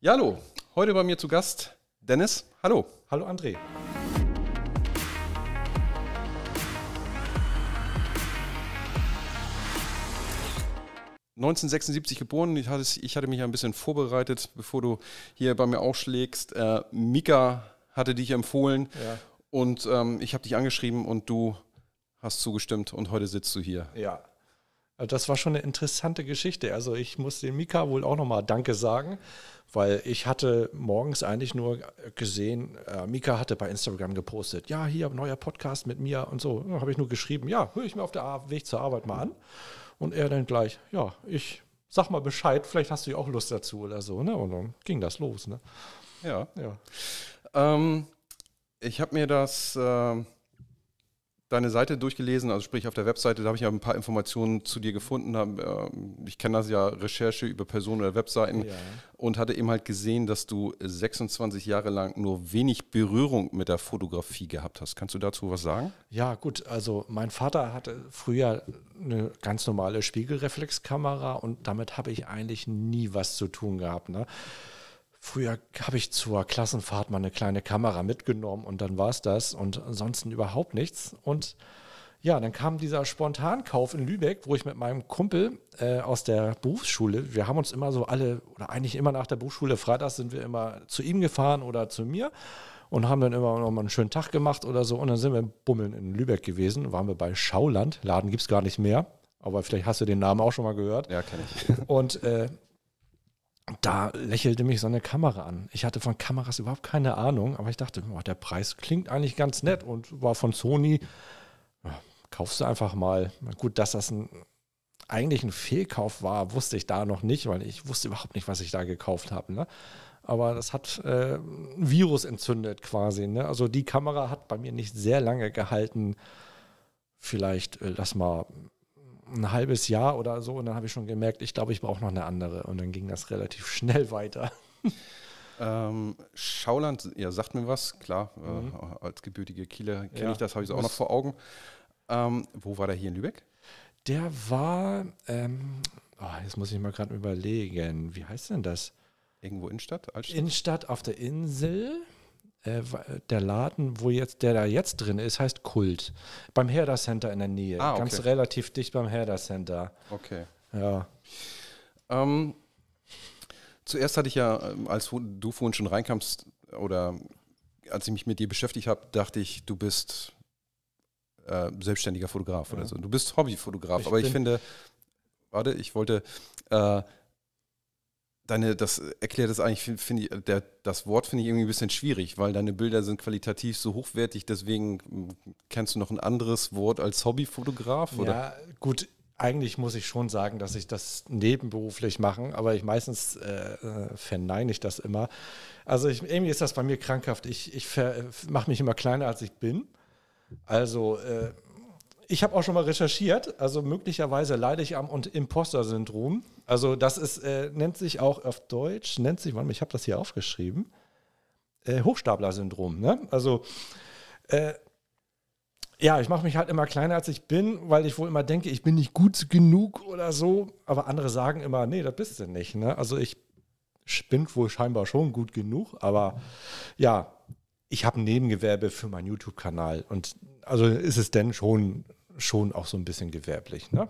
Ja, hallo. Heute bei mir zu Gast Dennis. Hallo. Hallo André. ...1976 geboren. Ich hatte, ich hatte mich ein bisschen vorbereitet, bevor du hier bei mir aufschlägst. Äh, Mika hatte dich empfohlen ja. und ähm, ich habe dich angeschrieben und du hast zugestimmt und heute sitzt du hier. Ja, also das war schon eine interessante Geschichte. Also ich muss dem Mika wohl auch nochmal Danke sagen, weil ich hatte morgens eigentlich nur gesehen, äh, Mika hatte bei Instagram gepostet, ja, hier neuer Podcast mit mir und so. Da habe ich nur geschrieben, ja, höre ich mir auf der Weg zur Arbeit mal an. Und er dann gleich, ja, ich sag mal Bescheid, vielleicht hast du ja auch Lust dazu oder so. Ne? Und dann ging das los. Ne? Ja. ja. Ähm, ich habe mir das... Äh deine Seite durchgelesen, also sprich auf der Webseite, da habe ich ja ein paar Informationen zu dir gefunden. Ähm, ich kenne das ja, Recherche über Personen oder Webseiten ja. und hatte eben halt gesehen, dass du 26 Jahre lang nur wenig Berührung mit der Fotografie gehabt hast. Kannst du dazu was sagen? Ja, gut. Also mein Vater hatte früher eine ganz normale Spiegelreflexkamera und damit habe ich eigentlich nie was zu tun gehabt. Ne? Früher habe ich zur Klassenfahrt mal eine kleine Kamera mitgenommen und dann war es das und ansonsten überhaupt nichts. Und ja, dann kam dieser Spontankauf in Lübeck, wo ich mit meinem Kumpel äh, aus der Berufsschule, wir haben uns immer so alle, oder eigentlich immer nach der Berufsschule, freitags sind wir immer zu ihm gefahren oder zu mir und haben dann immer noch mal einen schönen Tag gemacht oder so. Und dann sind wir im Bummeln in Lübeck gewesen, waren wir bei Schauland, Laden gibt es gar nicht mehr, aber vielleicht hast du den Namen auch schon mal gehört. Ja, kenne ich. Und äh, da lächelte mich so eine Kamera an. Ich hatte von Kameras überhaupt keine Ahnung, aber ich dachte, boah, der Preis klingt eigentlich ganz nett und war von Sony. Ja, kaufst du einfach mal. Gut, dass das ein, eigentlich ein Fehlkauf war, wusste ich da noch nicht, weil ich wusste überhaupt nicht, was ich da gekauft habe. Ne? Aber das hat äh, ein Virus entzündet quasi. Ne? Also die Kamera hat bei mir nicht sehr lange gehalten. Vielleicht, äh, lass mal ein halbes Jahr oder so und dann habe ich schon gemerkt, ich glaube, ich brauche noch eine andere. Und dann ging das relativ schnell weiter. Ähm, Schauland, ja, sagt mir was, klar, äh, mhm. äh, als gebürtige Kieler kenne ja. ich das, habe ich es auch noch vor Augen. Ähm, wo war der hier in Lübeck? Der war, ähm, oh, jetzt muss ich mal gerade überlegen, wie heißt denn das? Irgendwo Innenstadt? Altstadt? Innenstadt auf der Insel. Äh, der Laden, wo jetzt, der da jetzt drin ist, heißt Kult. Beim Herder Center in der Nähe. Ah, okay. Ganz relativ dicht beim Herder Center. Okay. Ja. Ähm, zuerst hatte ich ja, äh, als du vorhin schon reinkamst, oder als ich mich mit dir beschäftigt habe, dachte ich, du bist äh, selbstständiger Fotograf ja. oder so. Du bist Hobbyfotograf, ich aber ich finde, warte, ich wollte, äh, deine, das erklärt das eigentlich, finde ich, äh, der, das Wort finde ich irgendwie ein bisschen schwierig, weil deine Bilder sind qualitativ so hochwertig, deswegen hm, kennst du noch ein anderes Wort als Hobbyfotograf? Oder? Ja, gut, eigentlich muss ich schon sagen, dass ich das nebenberuflich mache, aber ich meistens äh, äh, verneine ich das immer. Also ich, irgendwie ist das bei mir krankhaft. Ich, ich äh, mache mich immer kleiner, als ich bin. Also äh, ich habe auch schon mal recherchiert, also möglicherweise leide ich am Imposter-Syndrom. Also das ist, äh, nennt sich auch auf Deutsch, nennt sich, warte ich habe das hier aufgeschrieben, äh, Hochstapler-Syndrom. Ne? Also äh, ja, ich mache mich halt immer kleiner, als ich bin, weil ich wohl immer denke, ich bin nicht gut genug oder so. Aber andere sagen immer, nee, das bist du nicht. Ne? Also ich bin wohl scheinbar schon gut genug, aber ja, ich habe ein Nebengewerbe für meinen YouTube-Kanal und also ist es denn schon, schon auch so ein bisschen gewerblich. Ne?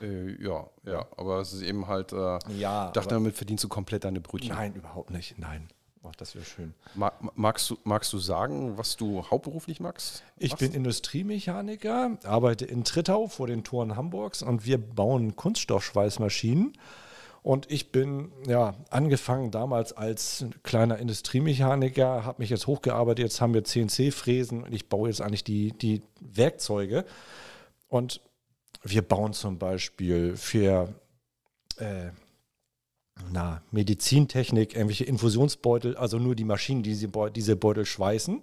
Äh, ja, ja, aber es ist eben halt, äh, ja, dachte, damit verdienst du komplett deine Brötchen. Nein, überhaupt nicht, nein. Ach, oh, das wäre schön. Mag, magst, du, magst du sagen, was du hauptberuflich magst? Ich machst? bin Industriemechaniker, arbeite in Trittau vor den Toren Hamburgs und wir bauen Kunststoffschweißmaschinen. Und ich bin ja angefangen damals als kleiner Industriemechaniker, habe mich jetzt hochgearbeitet. Jetzt haben wir CNC-Fräsen und ich baue jetzt eigentlich die, die Werkzeuge. Und wir bauen zum Beispiel für äh, na, Medizintechnik irgendwelche Infusionsbeutel, also nur die Maschinen, die diese Beutel, diese Beutel schweißen.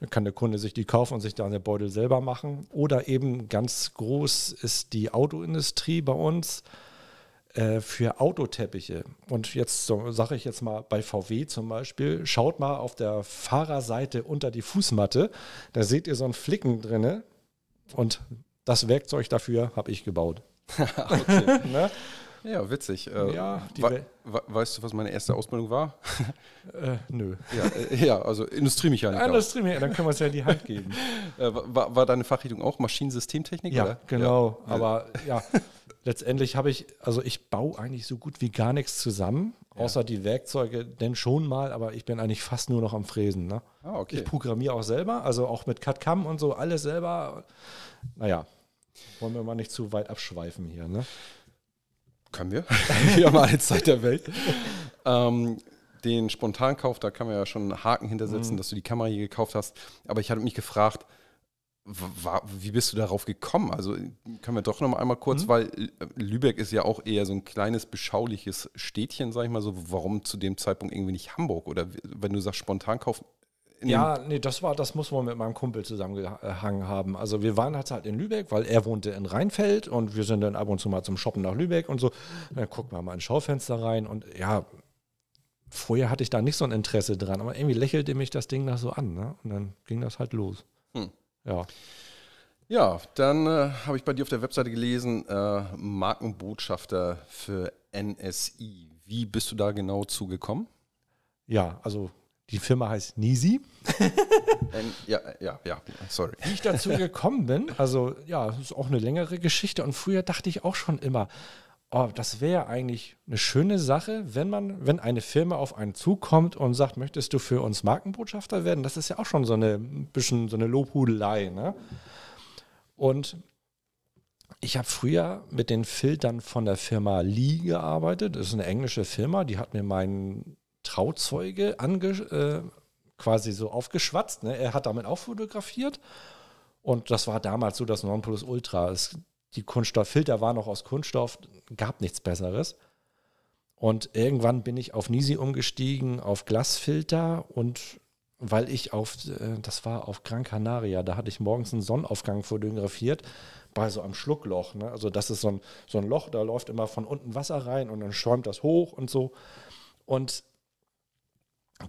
Dann kann der Kunde sich die kaufen und sich da eine Beutel selber machen. Oder eben ganz groß ist die Autoindustrie bei uns äh, für Autoteppiche. Und jetzt so, sage ich jetzt mal bei VW zum Beispiel, schaut mal auf der Fahrerseite unter die Fußmatte, da seht ihr so einen Flicken drinne und das Werkzeug dafür habe ich gebaut. ne? Ja, witzig. Äh, ja, we we weißt du, was meine erste Ausbildung war? äh, nö. Ja, äh, ja also Industriemechaniker. Industriemechaniker, dann können wir es ja in die Hand geben. Äh, war, war, deine Fachrichtung auch Maschinensystemtechnik? Ja, oder? genau. Ja. Aber ja, letztendlich habe ich, also ich baue eigentlich so gut wie gar nichts zusammen, außer die Werkzeuge, denn schon mal, aber ich bin eigentlich fast nur noch am Fräsen. Ne? Ah, okay. Ich programmiere auch selber, also auch mit CAD-CAM und so, alles selber. Naja. Wollen wir mal nicht zu weit abschweifen hier, ne? Können wir. wir haben eine Zeit der Welt. ähm, den Spontankauf, da kann man ja schon einen Haken hintersetzen, mhm. dass du die Kamera hier gekauft hast. Aber ich hatte mich gefragt, wie bist du darauf gekommen? Also können wir doch noch einmal kurz, mhm. weil äh, Lübeck ist ja auch eher so ein kleines, beschauliches Städtchen, sag ich mal so. Warum zu dem Zeitpunkt irgendwie nicht Hamburg? Oder wenn du sagst Spontankauf, ja, nee, das war, das muss wohl mit meinem Kumpel zusammengehangen haben. Also wir waren halt in Lübeck, weil er wohnte in Rheinfeld und wir sind dann ab und zu mal zum Shoppen nach Lübeck und so. Dann gucken wir mal ins Schaufenster rein und ja, vorher hatte ich da nicht so ein Interesse dran, aber irgendwie lächelte mich das Ding da so an, ne? Und dann ging das halt los. Hm. Ja. Ja, dann äh, habe ich bei dir auf der Webseite gelesen, äh, Markenbotschafter für NSI. Wie bist du da genau zugekommen? Ja, also die Firma heißt Nisi. Ähm, ja, ja, ja, sorry. Wie ich dazu gekommen bin, also ja, das ist auch eine längere Geschichte. Und früher dachte ich auch schon immer, oh, das wäre eigentlich eine schöne Sache, wenn man, wenn eine Firma auf einen zukommt und sagt, möchtest du für uns Markenbotschafter werden? Das ist ja auch schon so eine ein bisschen so eine Lobhudelei, ne? Und ich habe früher mit den Filtern von der Firma Lee gearbeitet. Das ist eine englische Firma, die hat mir meinen Trauzeuge ange, äh, quasi so aufgeschwatzt. Ne? Er hat damit auch fotografiert. Und das war damals so das Nonplusultra. Es, die Kunststofffilter waren noch aus Kunststoff, gab nichts Besseres. Und irgendwann bin ich auf Nisi umgestiegen, auf Glasfilter und weil ich auf, äh, das war auf Gran Canaria, da hatte ich morgens einen Sonnenaufgang fotografiert, bei so einem Schluckloch. Ne? Also das ist so ein, so ein Loch, da läuft immer von unten Wasser rein und dann schäumt das hoch und so. Und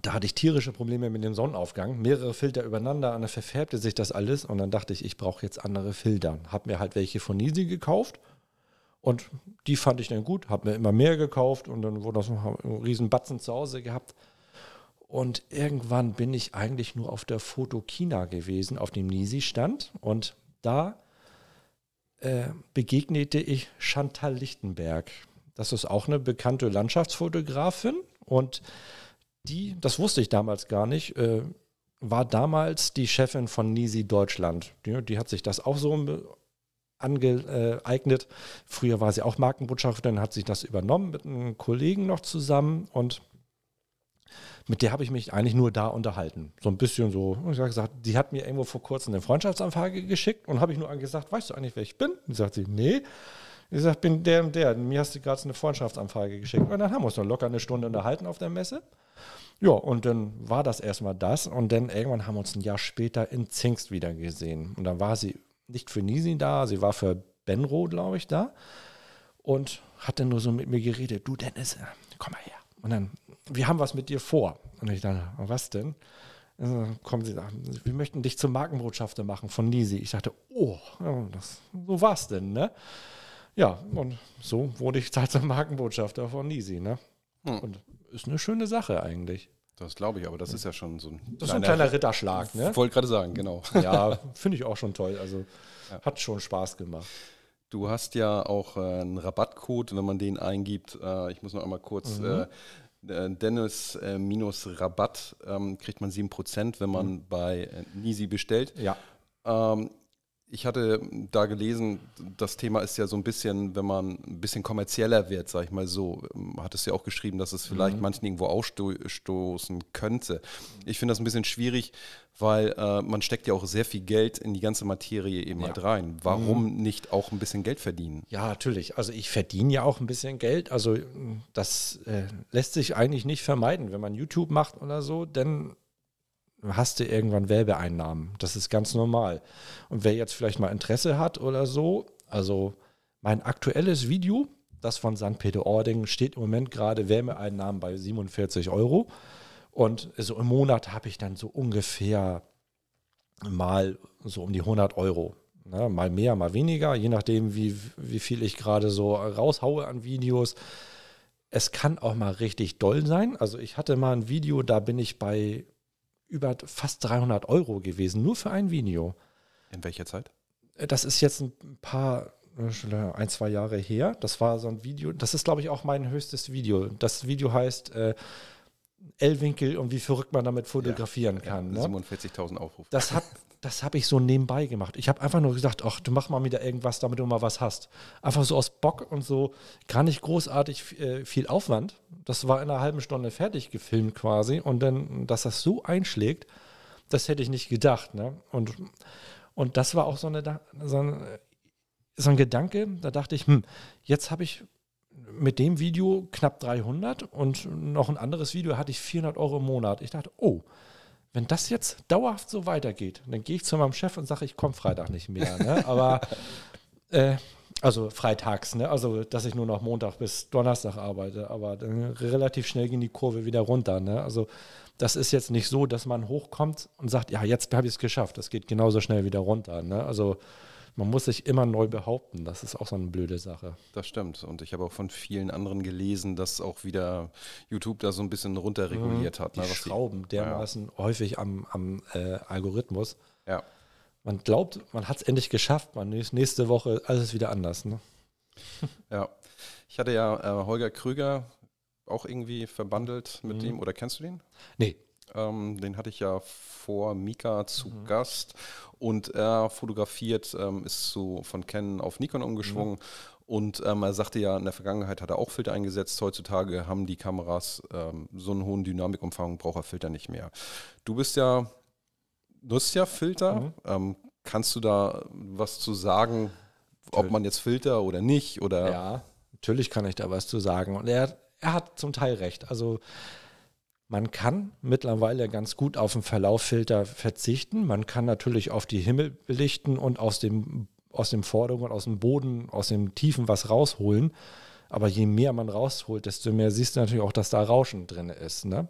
da hatte ich tierische Probleme mit dem Sonnenaufgang. Mehrere Filter übereinander, und dann verfärbte sich das alles. Und dann dachte ich, ich brauche jetzt andere Filter. Habe mir halt welche von Nisi gekauft. Und die fand ich dann gut. Habe mir immer mehr gekauft. Und dann wurde das noch ein Riesenbatzen zu Hause gehabt. Und irgendwann bin ich eigentlich nur auf der Fotokina gewesen, auf dem Nisi-Stand. Und da äh, begegnete ich Chantal Lichtenberg. Das ist auch eine bekannte Landschaftsfotografin. Und die, das wusste ich damals gar nicht, äh, war damals die Chefin von Nisi Deutschland. Die, die hat sich das auch so angeeignet. Äh, äh Früher war sie auch Markenbotschafterin, hat sich das übernommen mit einem Kollegen noch zusammen und mit der habe ich mich eigentlich nur da unterhalten. So ein bisschen so. Und ich habe gesagt, die hat mir irgendwo vor kurzem eine Freundschaftsanfrage geschickt und habe ich nur gesagt, weißt du eigentlich, wer ich bin? Und sagt sie, nee. Ich sage, bin der und der. Mir hast du gerade eine Freundschaftsanfrage geschickt. Und dann haben wir uns noch locker eine Stunde unterhalten auf der Messe. Ja, und dann war das erstmal das. Und dann irgendwann haben wir uns ein Jahr später in Zingst wieder gesehen. Und dann war sie nicht für Nisi da, sie war für Benro, glaube ich, da. Und hat dann nur so mit mir geredet. Du, Dennis, äh, komm mal her. Und dann, wir haben was mit dir vor. Und ich dachte, was denn? Also, kommen sie sagen, wir möchten dich zum Markenbotschafter machen von Nisi. Ich dachte, oh, das, so es denn, ne? Ja, und so wurde ich halt zum Markenbotschafter von Nisi, ne? Hm. Und ist eine schöne Sache eigentlich. Das glaube ich, aber das ist ja schon so ein. Das kleiner, ein kleiner Ritterschlag, ne? Wollte gerade sagen, genau. Ja, finde ich auch schon toll. Also ja. hat schon Spaß gemacht. Du hast ja auch äh, einen Rabattcode, wenn man den eingibt. Äh, ich muss noch einmal kurz. Mhm. Äh, Dennis minus Rabatt ähm, kriegt man 7%, wenn man mhm. bei Nisi bestellt. Ja. Ähm, ich hatte da gelesen, das Thema ist ja so ein bisschen, wenn man ein bisschen kommerzieller wird, sag ich mal so, ähm, hat es ja auch geschrieben, dass es vielleicht mhm. manchen irgendwo ausstoßen könnte. Ich finde das ein bisschen schwierig, weil äh, man steckt ja auch sehr viel Geld in die ganze Materie eben halt ja. halt rein. Warum mhm. nicht auch ein bisschen Geld verdienen? Ja, natürlich. Also ich verdiene ja auch ein bisschen Geld. Also mm, das äh, lässt sich eigentlich nicht vermeiden, wenn man YouTube macht oder so, denn hast du irgendwann Werbeeinnahmen. Das ist ganz normal. Und wer jetzt vielleicht mal Interesse hat oder so, also mein aktuelles Video, das von St. Peter-Ording, steht im Moment gerade Wärmeeinnahmen bei 47 Euro. Und so im Monat habe ich dann so ungefähr mal so um die 100 Euro. Ne? Mal mehr, mal weniger, je nachdem, wie, wie viel ich gerade so raushaue an Videos. Es kann auch mal richtig doll sein. Also ich hatte mal ein Video, da bin ich bei über fast 300 Euro gewesen, nur für ein Video. In welcher Zeit? Äh, das ist jetzt ein paar, äh, äh, ein, zwei Jahre her. Das war so ein Video, das ist, glaube ich, auch mein höchstes Video. Das Video heißt äh, L-Winkel und wie verrückt man damit fotografieren ja, kann. Ja, ne? 47.000 Aufrufe. Das habe das hab ich so nebenbei gemacht. Ich habe einfach nur gesagt, ach, du mach mal wieder irgendwas, damit du mal was hast. Einfach so aus Bock und so, gar nicht großartig äh, viel Aufwand. Das war in einer halben Stunde fertig gefilmt quasi. Und dann, dass das so einschlägt, das hätte ich nicht gedacht. Ne? Und, und das war auch so, eine, so, ein, so ein Gedanke, da dachte ich, hm, jetzt habe ich mit dem Video knapp 300 und noch ein anderes Video hatte ich 400 Euro im Monat. Ich dachte, oh, wenn das jetzt dauerhaft so weitergeht, dann gehe ich zu meinem Chef und sage, ich komme Freitag nicht mehr. Ne? Aber äh, also freitags, ne? also dass ich nur noch Montag bis Donnerstag arbeite, aber dann relativ schnell ging die Kurve wieder runter. Ne? Also das ist jetzt nicht so, dass man hochkommt und sagt, ja, jetzt habe ich es geschafft, das geht genauso schnell wieder runter. Ne? Also man muss sich immer neu behaupten. Das ist auch so eine blöde Sache. Das stimmt. Und ich habe auch von vielen anderen gelesen, dass auch wieder YouTube da so ein bisschen runterreguliert mhm, hat. Die ne, schrauben die, dermaßen ja. häufig am, am äh, Algorithmus. Ja. Man glaubt, man hat es endlich geschafft. Man ist nächste Woche alles wieder anders. Ne? Ja. Ich hatte ja äh, Holger Krüger auch irgendwie verbandelt mit mhm. ihm. Oder kennst du den? Nee. Ähm, den hatte ich ja vor Mika zu mhm. Gast und er fotografiert, ähm, ist so von Canon auf Nikon umgeschwungen. Mhm. Und ähm, er sagte ja, in der Vergangenheit hat er auch Filter eingesetzt. Heutzutage haben die Kameras ähm, so einen hohen Dynamikumfang, braucht er Filter nicht mehr. Du bist ja, du hast ja Filter. Mhm. Ähm, kannst du da was zu sagen, ob man jetzt Filter oder nicht? Oder? Ja, natürlich kann ich da was zu sagen. Und er, er hat zum Teil recht. Also man kann mittlerweile ganz gut auf den Verlauffilter verzichten. Man kann natürlich auf die Himmel belichten und aus dem, aus dem Vorderen, aus dem Boden, aus dem Tiefen was rausholen. Aber je mehr man rausholt, desto mehr siehst du natürlich auch, dass da Rauschen drin ist. Ne?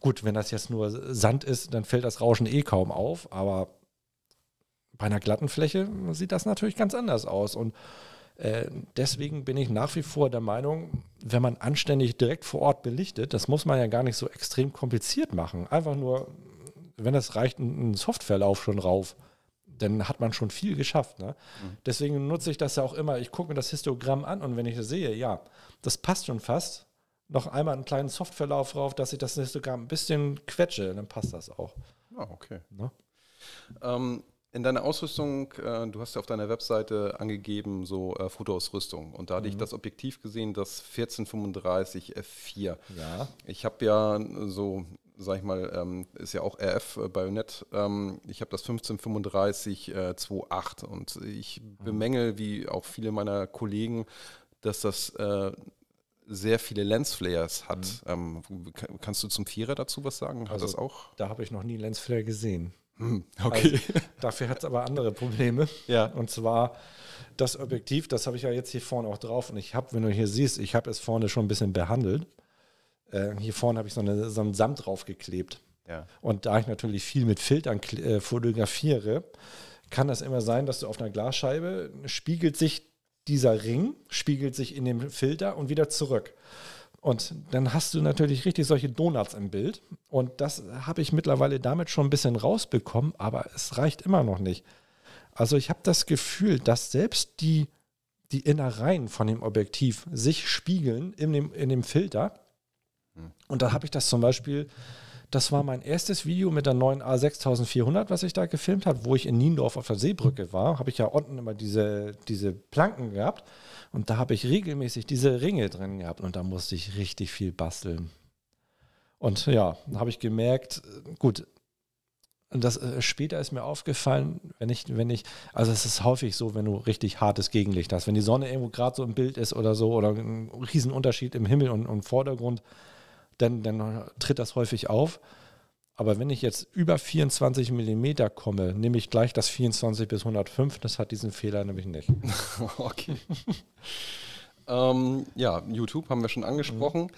Gut, wenn das jetzt nur Sand ist, dann fällt das Rauschen eh kaum auf. Aber bei einer glatten Fläche sieht das natürlich ganz anders aus. Und äh, deswegen bin ich nach wie vor der Meinung, wenn man anständig direkt vor Ort belichtet, das muss man ja gar nicht so extrem kompliziert machen. Einfach nur, wenn das reicht, einen Softverlauf schon rauf. Dann hat man schon viel geschafft. Ne? Mhm. Deswegen nutze ich das ja auch immer. Ich gucke mir das Histogramm an und wenn ich das sehe, ja, das passt schon fast. Noch einmal einen kleinen Softverlauf rauf, dass ich das Histogramm ein bisschen quetsche, dann passt das auch. Ah, okay. Ne? Ähm, in deiner Ausrüstung, äh, du hast ja auf deiner Webseite angegeben, so äh, Fotoausrüstung. Und da hatte ich mhm. das Objektiv gesehen, das 1435 F4. Ja. Ich habe ja so, sag ich mal, ähm, ist ja auch RF äh, Bajonett. Ähm, ich habe das 1535 äh, 2.8 und ich mhm. bemängel, wie auch viele meiner Kollegen, dass das äh, sehr viele Lensflares hat. Mhm. Ähm, kannst du zum Vierer dazu was sagen? Hat also, das auch? Da habe ich noch nie Lensflare gesehen. Hm, also, okay. Also, dafür hat es aber andere Probleme. Ja. Und zwar das Objektiv, das habe ich ja jetzt hier vorne auch drauf. Und ich habe, wenn du hier siehst, ich habe es vorne schon ein bisschen behandelt. Äh, hier vorne habe ich so, eine, so einen Samt draufgeklebt. Ja. Und da ich natürlich viel mit Filtern äh, fotografiere, kann das immer sein, dass du auf einer Glasscheibe spiegelt sich dieser Ring, spiegelt sich in dem Filter und wieder zurück. Und dann hast du natürlich richtig solche Donuts im Bild. Und das habe ich mittlerweile damit schon ein bisschen rausbekommen, aber es reicht immer noch nicht. Also ich habe das Gefühl, dass selbst die, die Innereien von dem Objektiv sich spiegeln in dem, in dem Filter. Hm. Und da habe ich das zum Beispiel das war mein erstes Video mit der neuen A6400, was ich da gefilmt habe, wo ich in Niendorf auf der Seebrücke war. Habe ich ja unten immer diese, diese Planken gehabt. Und da habe ich regelmäßig diese Ringe drin gehabt. Und da musste ich richtig viel basteln. Und ja, habe ich gemerkt, äh, gut, und das äh, später ist mir aufgefallen, wenn ich, wenn ich, also es ist häufig so, wenn du richtig hartes Gegenlicht hast, wenn die Sonne irgendwo gerade so im Bild ist oder so oder ein Riesenunterschied im Himmel und, und im Vordergrund, dann, dann tritt das häufig auf. Aber wenn ich jetzt über 24 mm komme, nehme ich gleich das 24 bis 105. Das hat diesen Fehler nämlich nicht. okay. ähm, ja, YouTube haben wir schon angesprochen.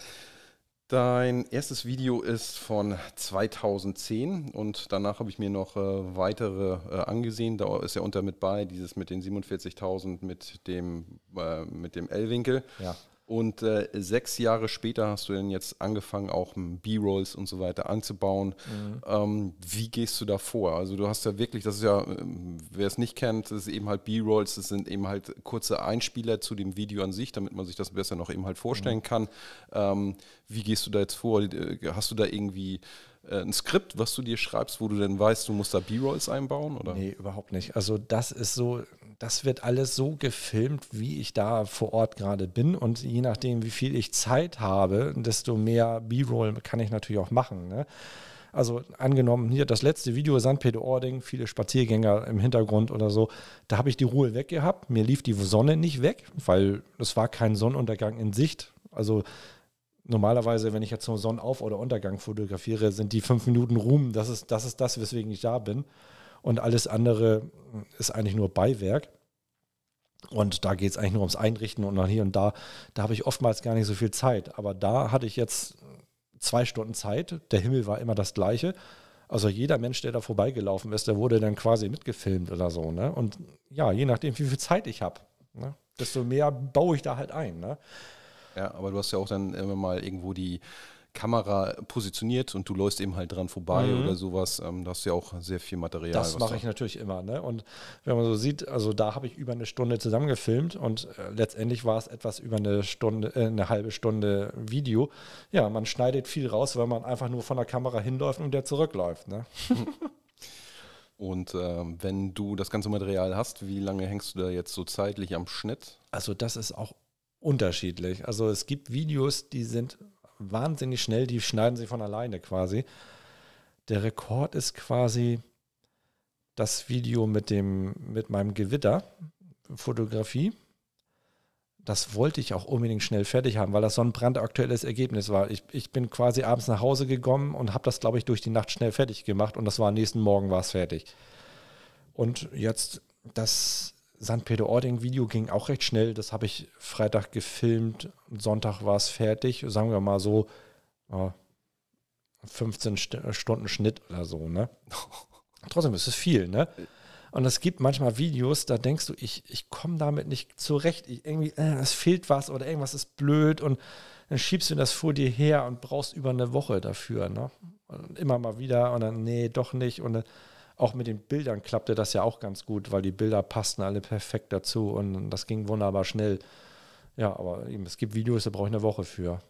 Dein erstes Video ist von 2010 und danach habe ich mir noch äh, weitere äh, angesehen. Da ist ja unter mit bei, dieses mit den 47.000 mit dem, äh, mit dem L-Winkel. Ja. Und äh, sechs Jahre später hast du denn jetzt angefangen, auch B-Rolls und so weiter anzubauen. Mhm. Ähm, wie gehst du da vor? Also du hast ja wirklich, das ist ja, ähm, wer es nicht kennt, das ist eben halt B-Rolls, das sind eben halt kurze Einspieler zu dem Video an sich, damit man sich das besser noch eben halt vorstellen mhm. kann. Ähm, wie gehst du da jetzt vor? Äh, hast du da irgendwie äh, ein Skript, was du dir schreibst, wo du dann weißt, du musst da B-Rolls einbauen? Oder? Nee, überhaupt nicht. Also das ist so, das wird alles so gefilmt, wie ich da vor Ort gerade bin. Und je nachdem, wie viel ich Zeit habe, desto mehr B-Roll kann ich natürlich auch machen. Ne? Also angenommen, hier das letzte Video, St. Peter-Ording, viele Spaziergänger im Hintergrund oder so. Da habe ich die Ruhe weggehabt. Mir lief die Sonne nicht weg, weil es war kein Sonnenuntergang in Sicht. Also normalerweise, wenn ich jetzt so Sonnenauf- oder Untergang fotografiere, sind die fünf Minuten Ruhm. Das ist das, ist das weswegen ich da bin und alles andere ist eigentlich nur Beiwerk. Und da geht es eigentlich nur ums Einrichten und dann hier und da. Da habe ich oftmals gar nicht so viel Zeit. Aber da hatte ich jetzt zwei Stunden Zeit. Der Himmel war immer das gleiche. Also jeder Mensch, der da vorbeigelaufen ist, der wurde dann quasi mitgefilmt oder so. Ne? Und ja, je nachdem, wie viel Zeit ich habe, ne? desto mehr baue ich da halt ein. Ne? Ja, aber du hast ja auch dann immer mal irgendwo die Kamera positioniert und du läufst eben halt dran vorbei mhm. oder sowas. Ähm, da hast du ja auch sehr viel Material. Das mache ich natürlich immer. Ne? Und wenn man so sieht, also da habe ich über eine Stunde zusammengefilmt und äh, letztendlich war es etwas über eine Stunde, äh, eine halbe Stunde Video. Ja, man schneidet viel raus, weil man einfach nur von der Kamera hinläuft und der zurückläuft. Ne? Und ähm, wenn du das ganze Material hast, wie lange hängst du da jetzt so zeitlich am Schnitt? Also das ist auch unterschiedlich. Also es gibt Videos, die sind wahnsinnig schnell, die schneiden sie von alleine quasi. Der Rekord ist quasi das Video mit, dem, mit meinem Gewitter, Fotografie. Das wollte ich auch unbedingt schnell fertig haben, weil das so ein brandaktuelles Ergebnis war. Ich, ich bin quasi abends nach Hause gekommen und habe das, glaube ich, durch die Nacht schnell fertig gemacht und das war am nächsten Morgen war es fertig. Und jetzt das St. Peter-Ording-Video ging auch recht schnell. Das habe ich Freitag gefilmt. Sonntag war es fertig. Sagen wir mal so äh, 15 St Stunden Schnitt oder so. Ne? Trotzdem ist es viel. Ne? Und es gibt manchmal Videos, da denkst du, ich, ich komme damit nicht zurecht. Ich, irgendwie, äh, es fehlt was oder irgendwas ist blöd. Und dann schiebst du das vor dir her und brauchst über eine Woche dafür. Ne? Und immer mal wieder. Und dann, nee, doch nicht. Und dann auch mit den Bildern klappte das ja auch ganz gut, weil die Bilder passten alle perfekt dazu und das ging wunderbar schnell. Ja, aber eben, es gibt Videos, da brauche ich eine Woche für.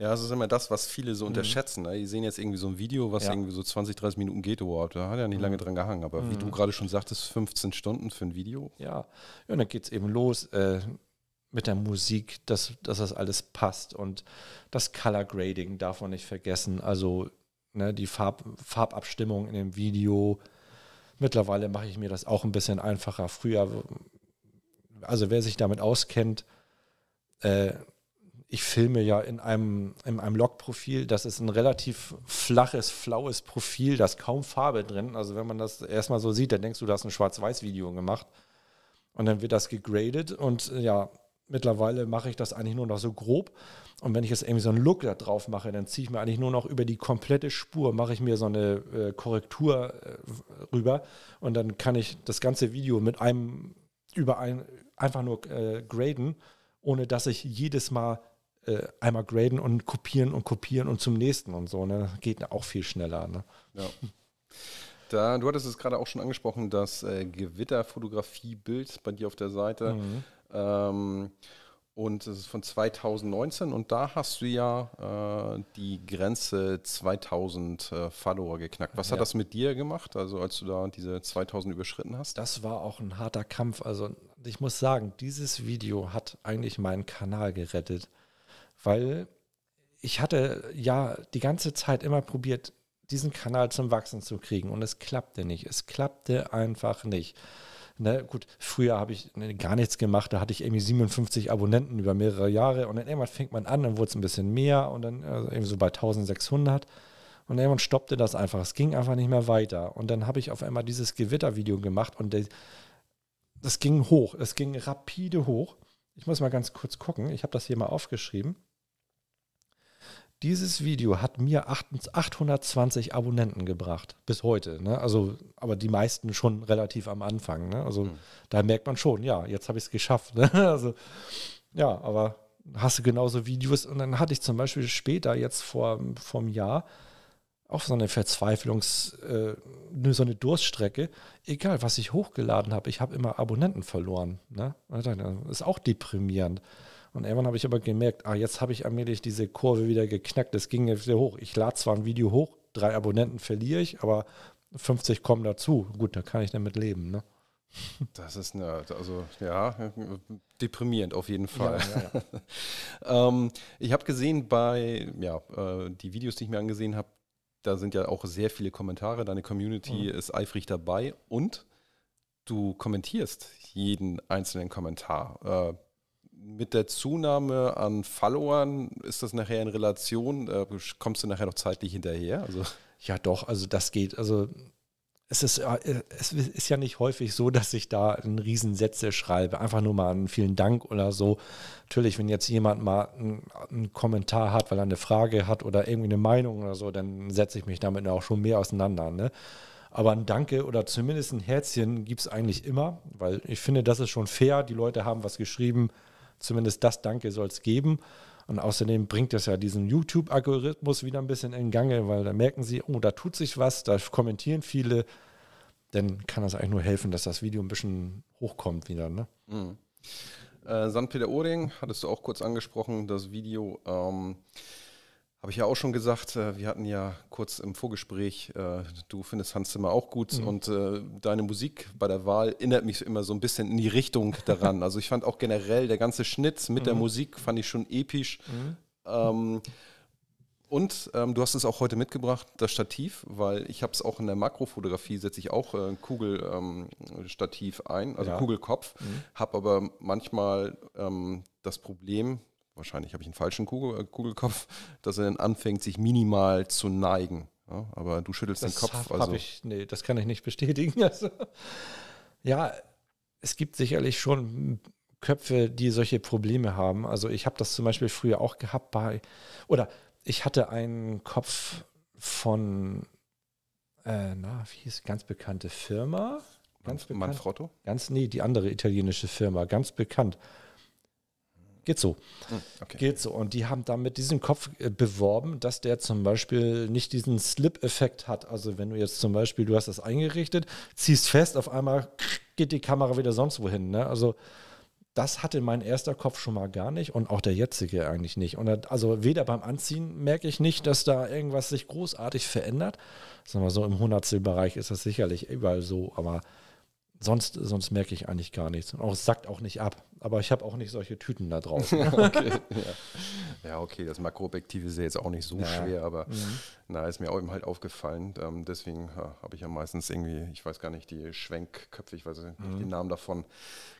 Ja, das ist immer das, was viele so mhm. unterschätzen. Ne? Die sehen jetzt irgendwie so ein Video, was ja. irgendwie so 20, 30 Minuten geht überhaupt. Oh, da hat er nicht mhm. lange dran gehangen. Aber mhm. wie du mhm. gerade schon sagtest, 15 Stunden für ein Video. Ja, ja und dann geht es eben los äh, mit der Musik, dass, dass das alles passt. Und das Color Grading darf man nicht vergessen. Also ne, die Farb, Farbabstimmung in dem Video. Mittlerweile mache ich mir das auch ein bisschen einfacher. Früher, also wer sich damit auskennt, äh, ich filme ja in einem, in einem Log-Profil. Das ist ein relativ flaches, flaues Profil, da ist kaum Farbe drin. Also wenn man das erstmal so sieht, dann denkst du, du hast ein Schwarz-Weiß-Video gemacht. Und dann wird das gegradet und ja, mittlerweile mache ich das eigentlich nur noch so grob. Und wenn ich jetzt irgendwie so einen Look da drauf mache, dann ziehe ich mir eigentlich nur noch über die komplette Spur, mache ich mir so eine äh, Korrektur äh, rüber und dann kann ich das ganze Video mit einem über ein, einfach nur äh, graden, ohne dass ich jedes Mal äh, einmal graden und kopieren und kopieren und zum nächsten und so. Ne? Geht auch viel schneller. Ne? Ja. Da, du hattest es gerade auch schon angesprochen, das äh, Gewitterfotografie-Bild bei dir auf der Seite. Mhm ähm, und es ist von 2019 und da hast du ja äh, die Grenze 2000 äh, Follower geknackt. Was ja. hat das mit dir gemacht, also als du da diese 2000 überschritten hast? Das war auch ein harter Kampf. Also ich muss sagen, dieses Video hat eigentlich meinen Kanal gerettet, weil ich hatte ja die ganze Zeit immer probiert, diesen Kanal zum Wachsen zu kriegen und es klappte nicht. Es klappte einfach nicht. Ne, gut, früher habe ich ne, gar nichts gemacht, da hatte ich irgendwie 57 Abonnenten über mehrere Jahre und dann irgendwann fängt man an, dann wurde es ein bisschen mehr und dann also irgendwie so bei 1600 und irgendwann stoppte das einfach, es ging einfach nicht mehr weiter und dann habe ich auf einmal dieses Gewittervideo gemacht und das ging hoch, es ging rapide hoch. Ich muss mal ganz kurz gucken, ich habe das hier mal aufgeschrieben. Dieses Video hat mir 820 Abonnenten gebracht, bis heute. Ne? Also, aber die meisten schon relativ am Anfang. Ne? Also, mhm. da merkt man schon, ja, jetzt habe ich es geschafft. Ne? Also, ja, aber hast du genauso Videos. Und dann hatte ich zum Beispiel später, jetzt vor, vor einem Jahr, auch so eine Verzweiflungs-, äh, ne, so eine Durststrecke. Egal, was ich hochgeladen habe, ich habe immer Abonnenten verloren. Ne? ne? Ist auch deprimierend. Und irgendwann habe ich aber gemerkt, ah, jetzt habe ich allmählich diese Kurve wieder geknackt. Es ging jetzt wieder hoch. Ich lade zwar ein Video hoch, drei Abonnenten verliere ich, aber 50 kommen dazu. Gut, da kann ich damit leben. Ne? Das ist eine, also ja, deprimierend auf jeden Fall. Ja, ja, ja. ähm, ich habe gesehen bei, ja, äh, die Videos, die ich mir angesehen habe, da sind ja auch sehr viele Kommentare. Deine Community mhm. ist eifrig dabei und du kommentierst jeden einzelnen Kommentar. Äh, mit der Zunahme an Followern ist das nachher in Relation, äh, kommst du nachher noch zeitlich hinterher? Also. Ja, doch, also das geht. Also es ist, äh, es ist ja nicht häufig so, dass ich da einen Riesensätze schreibe. Einfach nur mal einen vielen Dank oder so. Natürlich, wenn jetzt jemand mal einen, einen, Kommentar hat, weil er eine Frage hat oder irgendwie eine Meinung oder so, dann setze ich mich damit auch schon mehr auseinander. Ne? Aber ein Danke oder zumindest ein Herzchen gibt es eigentlich immer, weil ich finde, das ist schon fair. Die Leute haben was geschrieben, Zumindest das Danke soll es geben. Und außerdem bringt das ja diesen YouTube-Algorithmus wieder ein bisschen in Gange, weil da merken sie, oh, da tut sich was, da kommentieren viele. Dann kann das eigentlich nur helfen, dass das Video ein bisschen hochkommt wieder. Ne? Mhm. Äh, St. peter hattest du auch kurz angesprochen, das Video. Ähm habe ich ja auch schon gesagt, äh, wir hatten ja kurz im Vorgespräch, äh, du findest Hans Zimmer auch gut mhm. und äh, deine Musik bei der Wahl erinnert mich immer so ein bisschen in die Richtung daran. also ich fand auch generell der ganze Schnitt mit mhm. der Musik fand ich schon episch. Mhm. Ähm, und ähm, du hast es auch heute mitgebracht, das Stativ, weil ich habe es auch in der Makrofotografie, setze ich auch äh, Kugelstativ ähm, ein, also ja. Kugelkopf, mhm. habe aber manchmal ähm, das Problem, wahrscheinlich habe ich einen falschen Kugel, äh, Kugelkopf, dass er dann anfängt, sich minimal zu neigen. Ja, aber du schüttelst das den Kopf. Also. Ich, nee, das kann ich nicht bestätigen. Also, ja, es gibt sicherlich schon Köpfe, die solche Probleme haben. Also ich habe das zum Beispiel früher auch gehabt bei, oder ich hatte einen Kopf von, äh, na, wie hieß, ganz bekannte Firma. Ganz Manfrotto? Bekannt, ganz, nee, die andere italienische Firma, ganz bekannt. Geht so. Hm, okay. Geht so. Und die haben damit diesen Kopf äh, beworben, dass der zum Beispiel nicht diesen Slip-Effekt hat. Also wenn du jetzt zum Beispiel, du hast das eingerichtet, ziehst fest, auf einmal geht die Kamera wieder sonst wohin. Ne? Also das hatte mein erster Kopf schon mal gar nicht und auch der jetzige eigentlich nicht. Und also weder beim Anziehen merke ich nicht, dass da irgendwas sich großartig verändert. Sagen wir so, im Hundertstel-Bereich ist das sicherlich überall so, aber sonst, sonst merke ich eigentlich gar nichts. Und auch, es sackt auch nicht ab. Aber ich habe auch nicht solche Tüten da drauf. okay, ja. ja. okay, das Makroobjektiv ist ja jetzt auch nicht so ja. schwer, aber mhm. na, ist mir auch eben halt aufgefallen. Ähm, deswegen ja, habe ich ja meistens irgendwie, ich weiß gar nicht, die Schwenkköpfe, ich weiß nicht mhm. den Namen davon.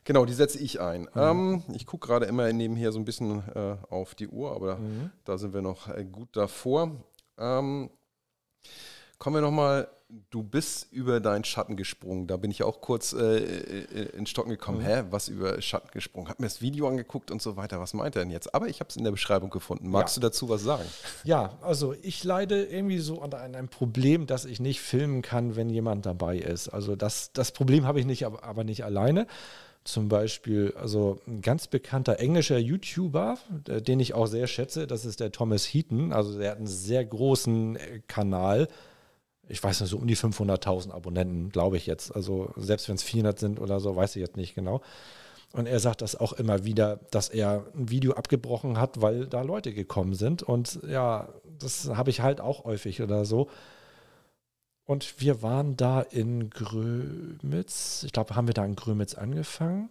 Genau, die setze ich ein. Mhm. Ähm, ich gucke gerade immer nebenher so ein bisschen äh, auf die Uhr, aber mhm. da sind wir noch äh, gut davor. Ähm, Kommen wir nochmal, du bist über deinen Schatten gesprungen. Da bin ich auch kurz äh, äh, in Stocken gekommen. Mhm. Hä, was über Schatten gesprungen? Hab mir das Video angeguckt und so weiter. Was meint er denn jetzt? Aber ich habe es in der Beschreibung gefunden. Magst ja. du dazu was sagen? Ja, also ich leide irgendwie so an einem Problem, dass ich nicht filmen kann, wenn jemand dabei ist. Also das, das Problem habe ich nicht, aber nicht alleine zum Beispiel, also ein ganz bekannter englischer YouTuber, äh, den ich auch sehr schätze, das ist der Thomas Heaton. Also der hat einen sehr großen äh, Kanal, ich weiß nicht, so um die 500.000 Abonnenten, glaube ich jetzt. Also selbst wenn es 400 sind oder so, weiß ich jetzt nicht genau. Und er sagt das auch immer wieder, dass er ein Video abgebrochen hat, weil da Leute gekommen sind. Und ja, das habe ich halt auch häufig oder so. Und wir waren da in Grömitz. Ich glaube, haben wir da in Grömitz angefangen?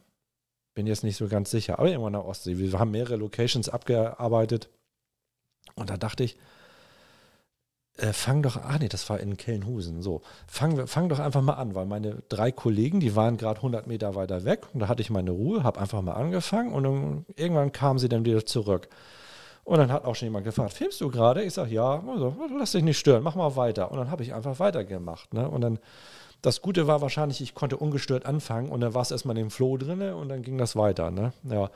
Bin jetzt nicht so ganz sicher, aber irgendwann in der Ostsee. Wir haben mehrere Locations abgearbeitet. Und da dachte ich, äh, fang doch, ah nee, das war in Kellenhusen, so, fang, fang doch einfach mal an, weil meine drei Kollegen, die waren gerade 100 Meter weiter weg und da hatte ich meine Ruhe, habe einfach mal angefangen und dann, irgendwann kamen sie dann wieder zurück. Und dann hat auch schon jemand gefragt, filmst du gerade? Ich sage, ja, also, lass dich nicht stören, mach mal weiter. Und dann habe ich einfach weitergemacht. Ne? Und dann, das Gute war wahrscheinlich, ich konnte ungestört anfangen und dann war es erstmal in dem Flow drinne und dann ging das weiter. Ne? Ja.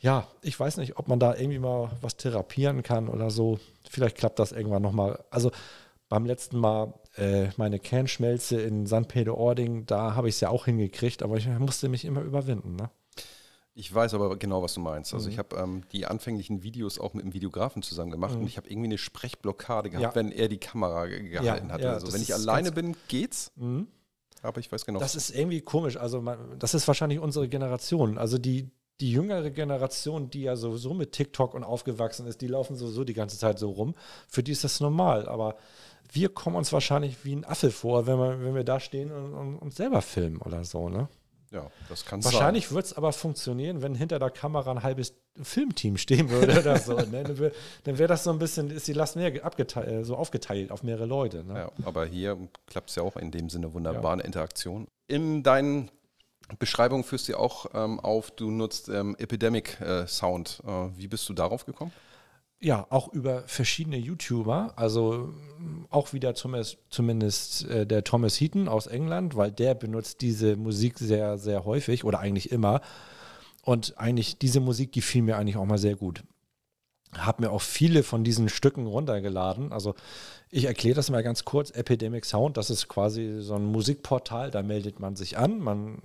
ja, ich weiß nicht, ob man da irgendwie mal was therapieren kann oder so vielleicht klappt das irgendwann nochmal. Also beim letzten Mal äh, meine Kernschmelze in San Pedro Ording, da habe ich es ja auch hingekriegt, aber ich musste mich immer überwinden. Ne? Ich weiß aber genau, was du meinst. Also mhm. ich habe ähm, die anfänglichen Videos auch mit dem Videografen zusammen gemacht mhm. und ich habe irgendwie eine Sprechblockade gehabt, ja. wenn er die Kamera ge gehalten ja, hat. Ja, also wenn ich alleine bin, geht's. Mhm. Aber ich weiß genau. Das ist irgendwie komisch. Also man, das ist wahrscheinlich unsere Generation. Also die, die jüngere Generation, die ja sowieso mit TikTok und aufgewachsen ist, die laufen sowieso die ganze Zeit so rum. Für die ist das normal. Aber wir kommen uns wahrscheinlich wie ein Affe vor, wenn wir, wenn wir da stehen und, und uns selber filmen oder so, ne? Ja, das kann Wahrscheinlich würde es aber funktionieren, wenn hinter der Kamera ein halbes Filmteam stehen würde oder so. Ne? Dann wäre wär das so ein bisschen, ist die Last mehr abgeteilt, äh, so aufgeteilt auf mehrere Leute. Ne? Ja, aber hier klappt es ja auch in dem Sinne wunderbar, eine Interaktion. In deinen Beschreibung führst du auch ähm, auf, du nutzt ähm, Epidemic äh, Sound. Äh, wie bist du darauf gekommen? Ja, auch über verschiedene YouTuber, also mm, auch wieder zumindest, zumindest äh, der Thomas Heaton aus England, weil der benutzt diese Musik sehr, sehr häufig oder eigentlich immer. Und eigentlich, diese Musik gefiel mir eigentlich auch mal sehr gut. Hab mir auch viele von diesen Stücken runtergeladen. Also ich erkläre das mal ganz kurz. Epidemic Sound, das ist quasi so ein Musikportal, da meldet man sich an, man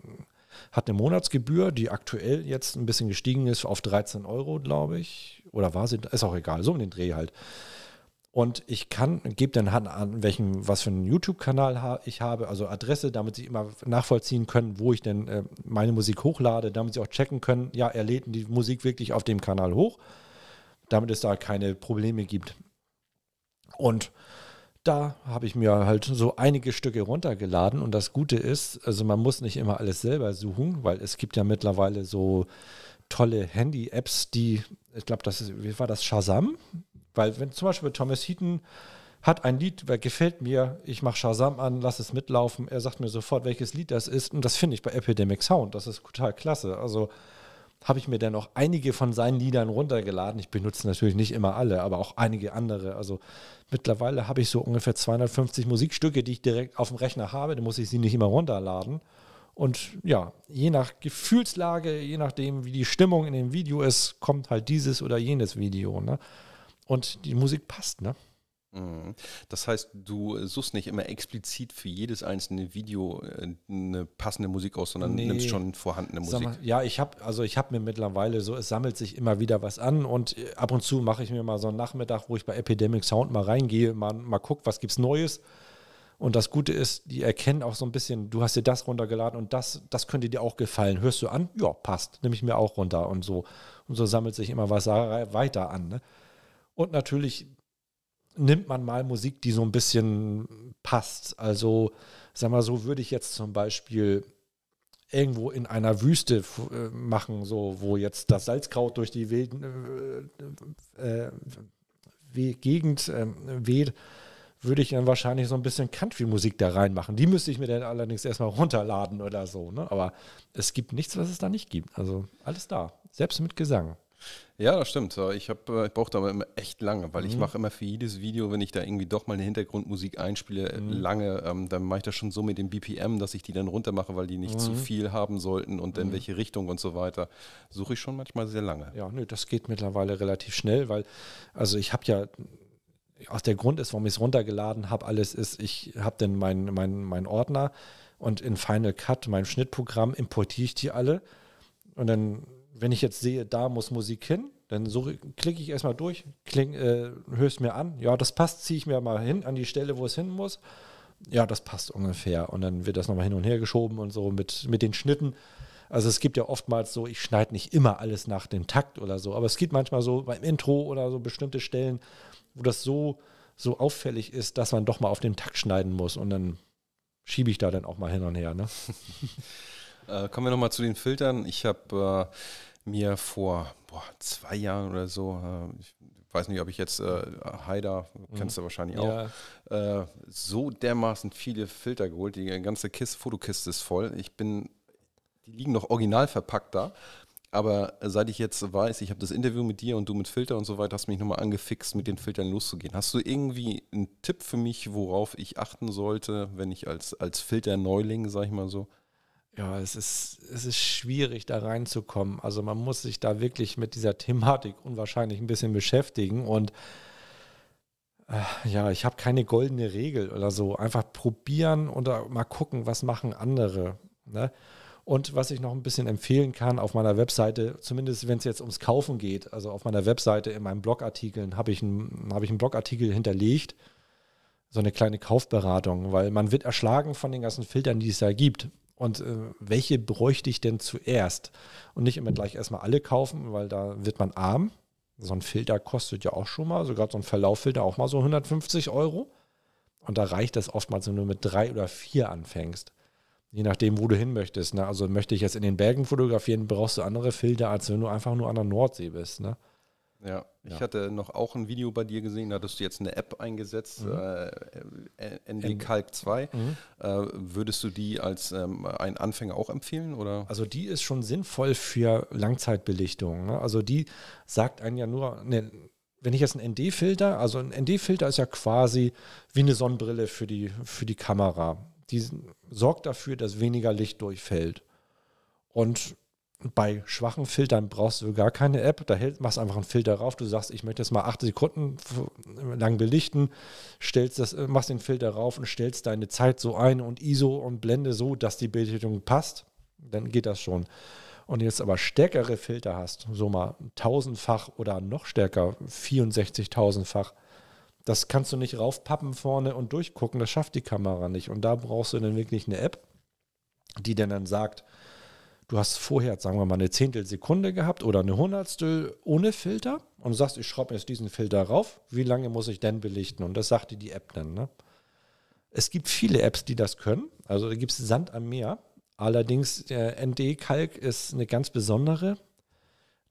hat eine Monatsgebühr, die aktuell jetzt ein bisschen gestiegen ist auf 13 Euro, glaube ich. Oder war sie, ist auch egal, so um den Dreh halt. Und ich kann, gebe dann halt an, welchen, was für einen YouTube-Kanal ich habe, also Adresse, damit sie immer nachvollziehen können, wo ich denn äh, meine Musik hochlade, damit sie auch checken können, ja, er lädt die Musik wirklich auf dem Kanal hoch, damit es da keine Probleme gibt. Und da habe ich mir halt so einige Stücke runtergeladen. Und das Gute ist, also man muss nicht immer alles selber suchen, weil es gibt ja mittlerweile so tolle Handy-Apps, die, ich glaube, das ist, wie war das, Shazam? Weil wenn zum Beispiel Thomas Heaton hat ein Lied, gefällt mir, ich mache Shazam an, lass es mitlaufen, er sagt mir sofort, welches Lied das ist. Und das finde ich bei Epidemic Sound, das ist total klasse. Also habe ich mir dann auch einige von seinen Liedern runtergeladen. Ich benutze natürlich nicht immer alle, aber auch einige andere. Also mittlerweile habe ich so ungefähr 250 Musikstücke, die ich direkt auf dem Rechner habe. Da muss ich sie nicht immer runterladen. Und ja, je nach Gefühlslage, je nachdem, wie die Stimmung in dem Video ist, kommt halt dieses oder jenes Video. Ne? Und die Musik passt, ne? Mhm. Das heißt, du äh, suchst nicht immer explizit für jedes einzelne Video äh, eine passende Musik aus, sondern nee. nimmst schon vorhandene Musik. Mal, ja, ich habe also ich habe mir mittlerweile so, es sammelt sich immer wieder was an und äh, ab und zu mache ich mir mal so einen Nachmittag, wo ich bei Epidemic Sound mal reingehe, mal, mal guck, was gibt's Neues. Und das Gute ist, die erkennen auch so ein bisschen, du hast dir das runtergeladen und das, das könnte dir auch gefallen. Hörst du an? Ja, passt, nehme ich mir auch runter und so. Und so sammelt sich immer was weiter an. Ne? Und natürlich nimmt man mal Musik, die so ein bisschen passt. Also, sag mal so, würde ich jetzt zum Beispiel irgendwo in einer Wüste äh, machen, so wo jetzt das Salzkraut durch die Wilden, äh, äh, Gegend ähm, weht, würde ich dann wahrscheinlich so ein bisschen Country-Musik da reinmachen. Die müsste ich mir dann allerdings erstmal runterladen oder so. Ne? Aber es gibt nichts, was es da nicht gibt. Also alles da, selbst mit Gesang. Ja, das stimmt. Ich, hab, äh, ich brauchte aber immer echt lange, weil mhm. ich mache immer für jedes Video, wenn ich da irgendwie doch mal eine Hintergrundmusik einspiele, äh, mhm. lange, ähm, dann mache ich das schon so mit dem BPM, dass ich die dann runtermache, weil die nicht mhm. zu viel haben sollten und in mhm. welche Richtung und so weiter. Suche ich schon manchmal sehr lange. Ja, nö, das geht mittlerweile relativ schnell, weil, also ich habe ja auch der Grund ist, warum ich es runtergeladen habe, alles ist, ich habe dann meinen mein, mein Ordner und in Final Cut, meinem Schnittprogramm, importiere ich die alle und dann wenn ich jetzt sehe, da muss Musik hin, dann suche, klicke ich erstmal durch, kling, äh, höre es mir an. Ja, das passt, ziehe ich mir mal hin an die Stelle, wo es hin muss. Ja, das passt ungefähr. Und dann wird das nochmal hin und her geschoben und so mit, mit den Schnitten. Also es gibt ja oftmals so, ich schneide nicht immer alles nach dem Takt oder so, aber es gibt manchmal so beim Intro oder so bestimmte Stellen, wo das so, so auffällig ist, dass man doch mal auf den Takt schneiden muss. Und dann schiebe ich da dann auch mal hin und her. Ne? äh, kommen wir nochmal zu den Filtern. Ich habe äh mir vor boah, zwei Jahren oder so, äh, ich weiß nicht, ob ich jetzt äh, Haider, kennst du mhm. wahrscheinlich ja. auch, äh, so dermaßen viele Filter geholt. Die ganze Kiste, Fotokiste ist voll. Ich bin, die liegen noch original verpackt da. Aber seit ich jetzt weiß, ich habe das Interview mit dir und du mit Filter und so weiter, hast mich nochmal angefixt, mit den Filtern loszugehen. Hast du irgendwie einen Tipp für mich, worauf ich achten sollte, wenn ich als, als Filterneuling, sag ich mal so, ja, es ist, es ist schwierig, da reinzukommen. Also man muss sich da wirklich mit dieser Thematik unwahrscheinlich ein bisschen beschäftigen. Und äh, ja, ich habe keine goldene Regel oder so. Einfach probieren oder mal gucken, was machen andere. Ne? Und was ich noch ein bisschen empfehlen kann auf meiner Webseite, zumindest wenn es jetzt ums Kaufen geht, also auf meiner Webseite in meinen Blogartikeln habe ich, hab ich einen Blogartikel hinterlegt, so eine kleine Kaufberatung, weil man wird erschlagen von den ganzen Filtern, die es da gibt und äh, welche bräuchte ich denn zuerst? Und nicht immer gleich erstmal alle kaufen, weil da wird man arm. So ein Filter kostet ja auch schon mal, sogar so ein Verlauffilter auch mal so 150 Euro. Und da reicht das oftmals, wenn du mit drei oder vier anfängst. Je nachdem, wo du hin möchtest. Ne? Also möchte ich jetzt in den Bergen fotografieren, brauchst du andere Filter, als wenn du einfach nur an der Nordsee bist. Ne? Ja, ich ja. hatte noch auch ein Video bei dir gesehen, da hattest du jetzt eine App eingesetzt, mhm. äh, ND Calc 2. Mhm. Äh, würdest du die als ähm, ein Anfänger auch empfehlen? Oder? Also die ist schon sinnvoll für Langzeitbelichtung. Ne? Also die sagt einen ja nur, ne, wenn ich jetzt einen ND-Filter, also ein ND-Filter ist ja quasi wie eine Sonnenbrille für die, für die Kamera. Die sorgt dafür, dass weniger Licht durchfällt. Und bei schwachen Filtern brauchst du gar keine App. Da machst du einfach einen Filter rauf. Du sagst, ich möchte das mal acht Sekunden lang belichten, stellst das, äh, machst den Filter rauf und stellst deine Zeit so ein und ISO und Blende so, dass die Belichtung passt. Dann geht das schon. Und jetzt aber stärkere Filter hast, so mal tausendfach oder noch stärker, 64.000-fach, das kannst du nicht raufpappen vorne und durchgucken. Das schafft die Kamera nicht. Und da brauchst du dann wirklich eine App, die dann, dann sagt, du hast vorher, sagen wir mal, eine Zehntelsekunde gehabt oder eine Hundertstel ohne Filter und du sagst, ich schraube jetzt diesen Filter rauf, wie lange muss ich denn belichten? Und das sagte die App dann. Ne? Es gibt viele Apps, die das können. Also da gibt es Sand am Meer. Allerdings, der äh, ND-Kalk ist eine ganz besondere.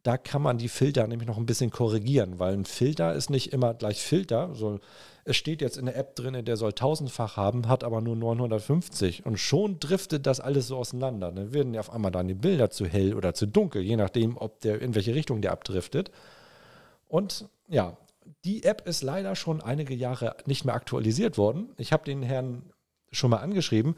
Da kann man die Filter nämlich noch ein bisschen korrigieren, weil ein Filter ist nicht immer gleich Filter. So, es steht jetzt in der App drin, der soll tausendfach haben, hat aber nur 950. Und schon driftet das alles so auseinander. Dann ne? werden ja auf einmal dann die Bilder zu hell oder zu dunkel, je nachdem, ob der in welche Richtung der abdriftet. Und ja, die App ist leider schon einige Jahre nicht mehr aktualisiert worden. Ich habe den Herrn schon mal angeschrieben.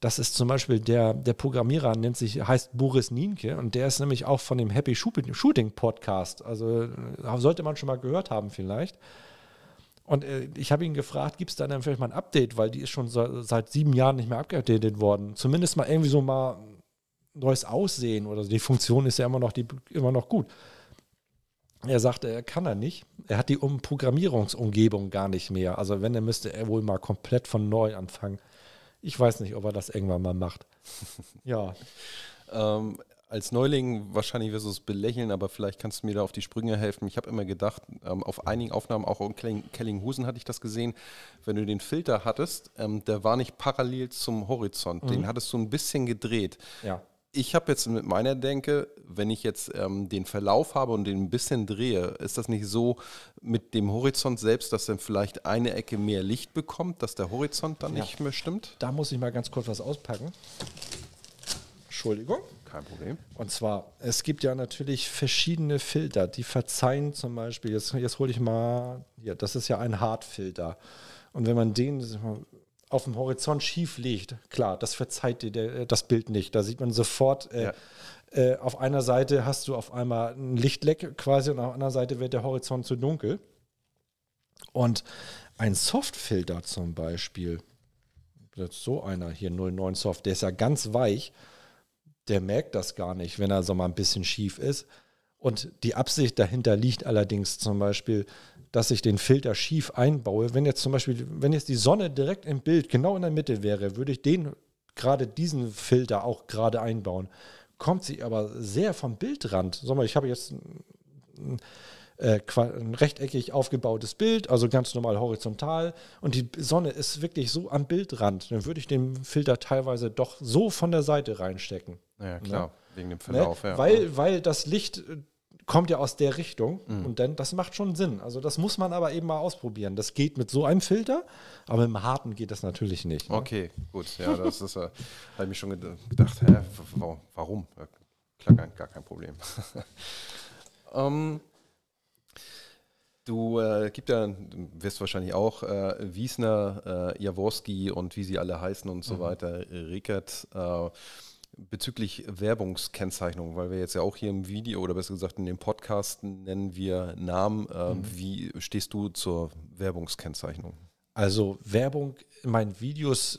Das ist zum Beispiel der, der Programmierer, nennt sich, heißt Boris Nienke und der ist nämlich auch von dem Happy Shooting Podcast. Also sollte man schon mal gehört haben vielleicht. Und äh, ich habe ihn gefragt, gibt es da dann vielleicht mal ein Update, weil die ist schon seit sieben Jahren nicht mehr abgedatet worden. Zumindest mal irgendwie so mal neues Aussehen oder so. Die Funktion ist ja immer noch, die, immer noch gut. Er sagte, er kann er nicht. Er hat die Programmierungsumgebung gar nicht mehr. Also wenn, dann müsste er wohl mal komplett von neu anfangen. Ich weiß nicht, ob er das irgendwann mal macht. ja. Ähm, als Neuling wahrscheinlich wirst du es belächeln, aber vielleicht kannst du mir da auf die Sprünge helfen. Ich habe immer gedacht, ähm, auf einigen Aufnahmen, auch in Kellinghusen hatte ich das gesehen, wenn du den Filter hattest, ähm, der war nicht parallel zum Horizont. Mhm. Den hattest du ein bisschen gedreht. Ja. Ich habe jetzt mit meiner Denke, wenn ich jetzt ähm, den Verlauf habe und den ein bisschen drehe, ist das nicht so mit dem Horizont selbst, dass dann vielleicht eine Ecke mehr Licht bekommt, dass der Horizont dann ja. nicht mehr stimmt? Da muss ich mal ganz kurz was auspacken. Entschuldigung. Kein Problem. Und zwar, es gibt ja natürlich verschiedene Filter, die verzeihen zum Beispiel, jetzt, jetzt hole ich mal, ja, das ist ja ein Hartfilter. Und wenn man den auf dem Horizont schief legt, klar, das verzeiht dir das Bild nicht. Da sieht man sofort, äh, ja. äh, auf einer Seite hast du auf einmal ein Lichtleck quasi und auf der anderen Seite wird der Horizont zu dunkel. Und ein Softfilter zum Beispiel, so einer hier 09 Soft, der ist ja ganz weich der merkt das gar nicht, wenn er so mal ein bisschen schief ist. Und die Absicht dahinter liegt allerdings zum Beispiel, dass ich den Filter schief einbaue. Wenn jetzt zum Beispiel, wenn jetzt die Sonne direkt im Bild genau in der Mitte wäre, würde ich den gerade diesen Filter auch gerade einbauen. Kommt sie aber sehr vom Bildrand. Sag mal, ich habe jetzt ein, äh, ein rechteckig aufgebautes Bild, also ganz normal horizontal, und die Sonne ist wirklich so am Bildrand, dann würde ich den Filter teilweise doch so von der Seite reinstecken. Ja, ne? klar, ne? wegen dem ne? Verlauf. Ne? Ja. Weil, weil das Licht äh, kommt ja aus der Richtung mhm. und dann, das macht schon Sinn. Also das muss man aber eben mal ausprobieren. Das geht mit so einem Filter, aber im harten geht das natürlich nicht. Ne? Okay, gut. Ja, das ist, äh, habe ich mir schon gedacht, hä, warum? Klar, gar kein Problem. um, ähm, Du äh, gibt ja, du wirst wahrscheinlich auch äh, Wiesner, äh, Jaworski und wie sie alle heißen und so mhm. weiter, Rickert. Äh, bezüglich Werbungskennzeichnung, weil wir jetzt ja auch hier im Video oder besser gesagt in dem Podcast nennen wir Namen. Äh, mhm. Wie stehst du zur Werbungskennzeichnung? Also Werbung in meinen Videos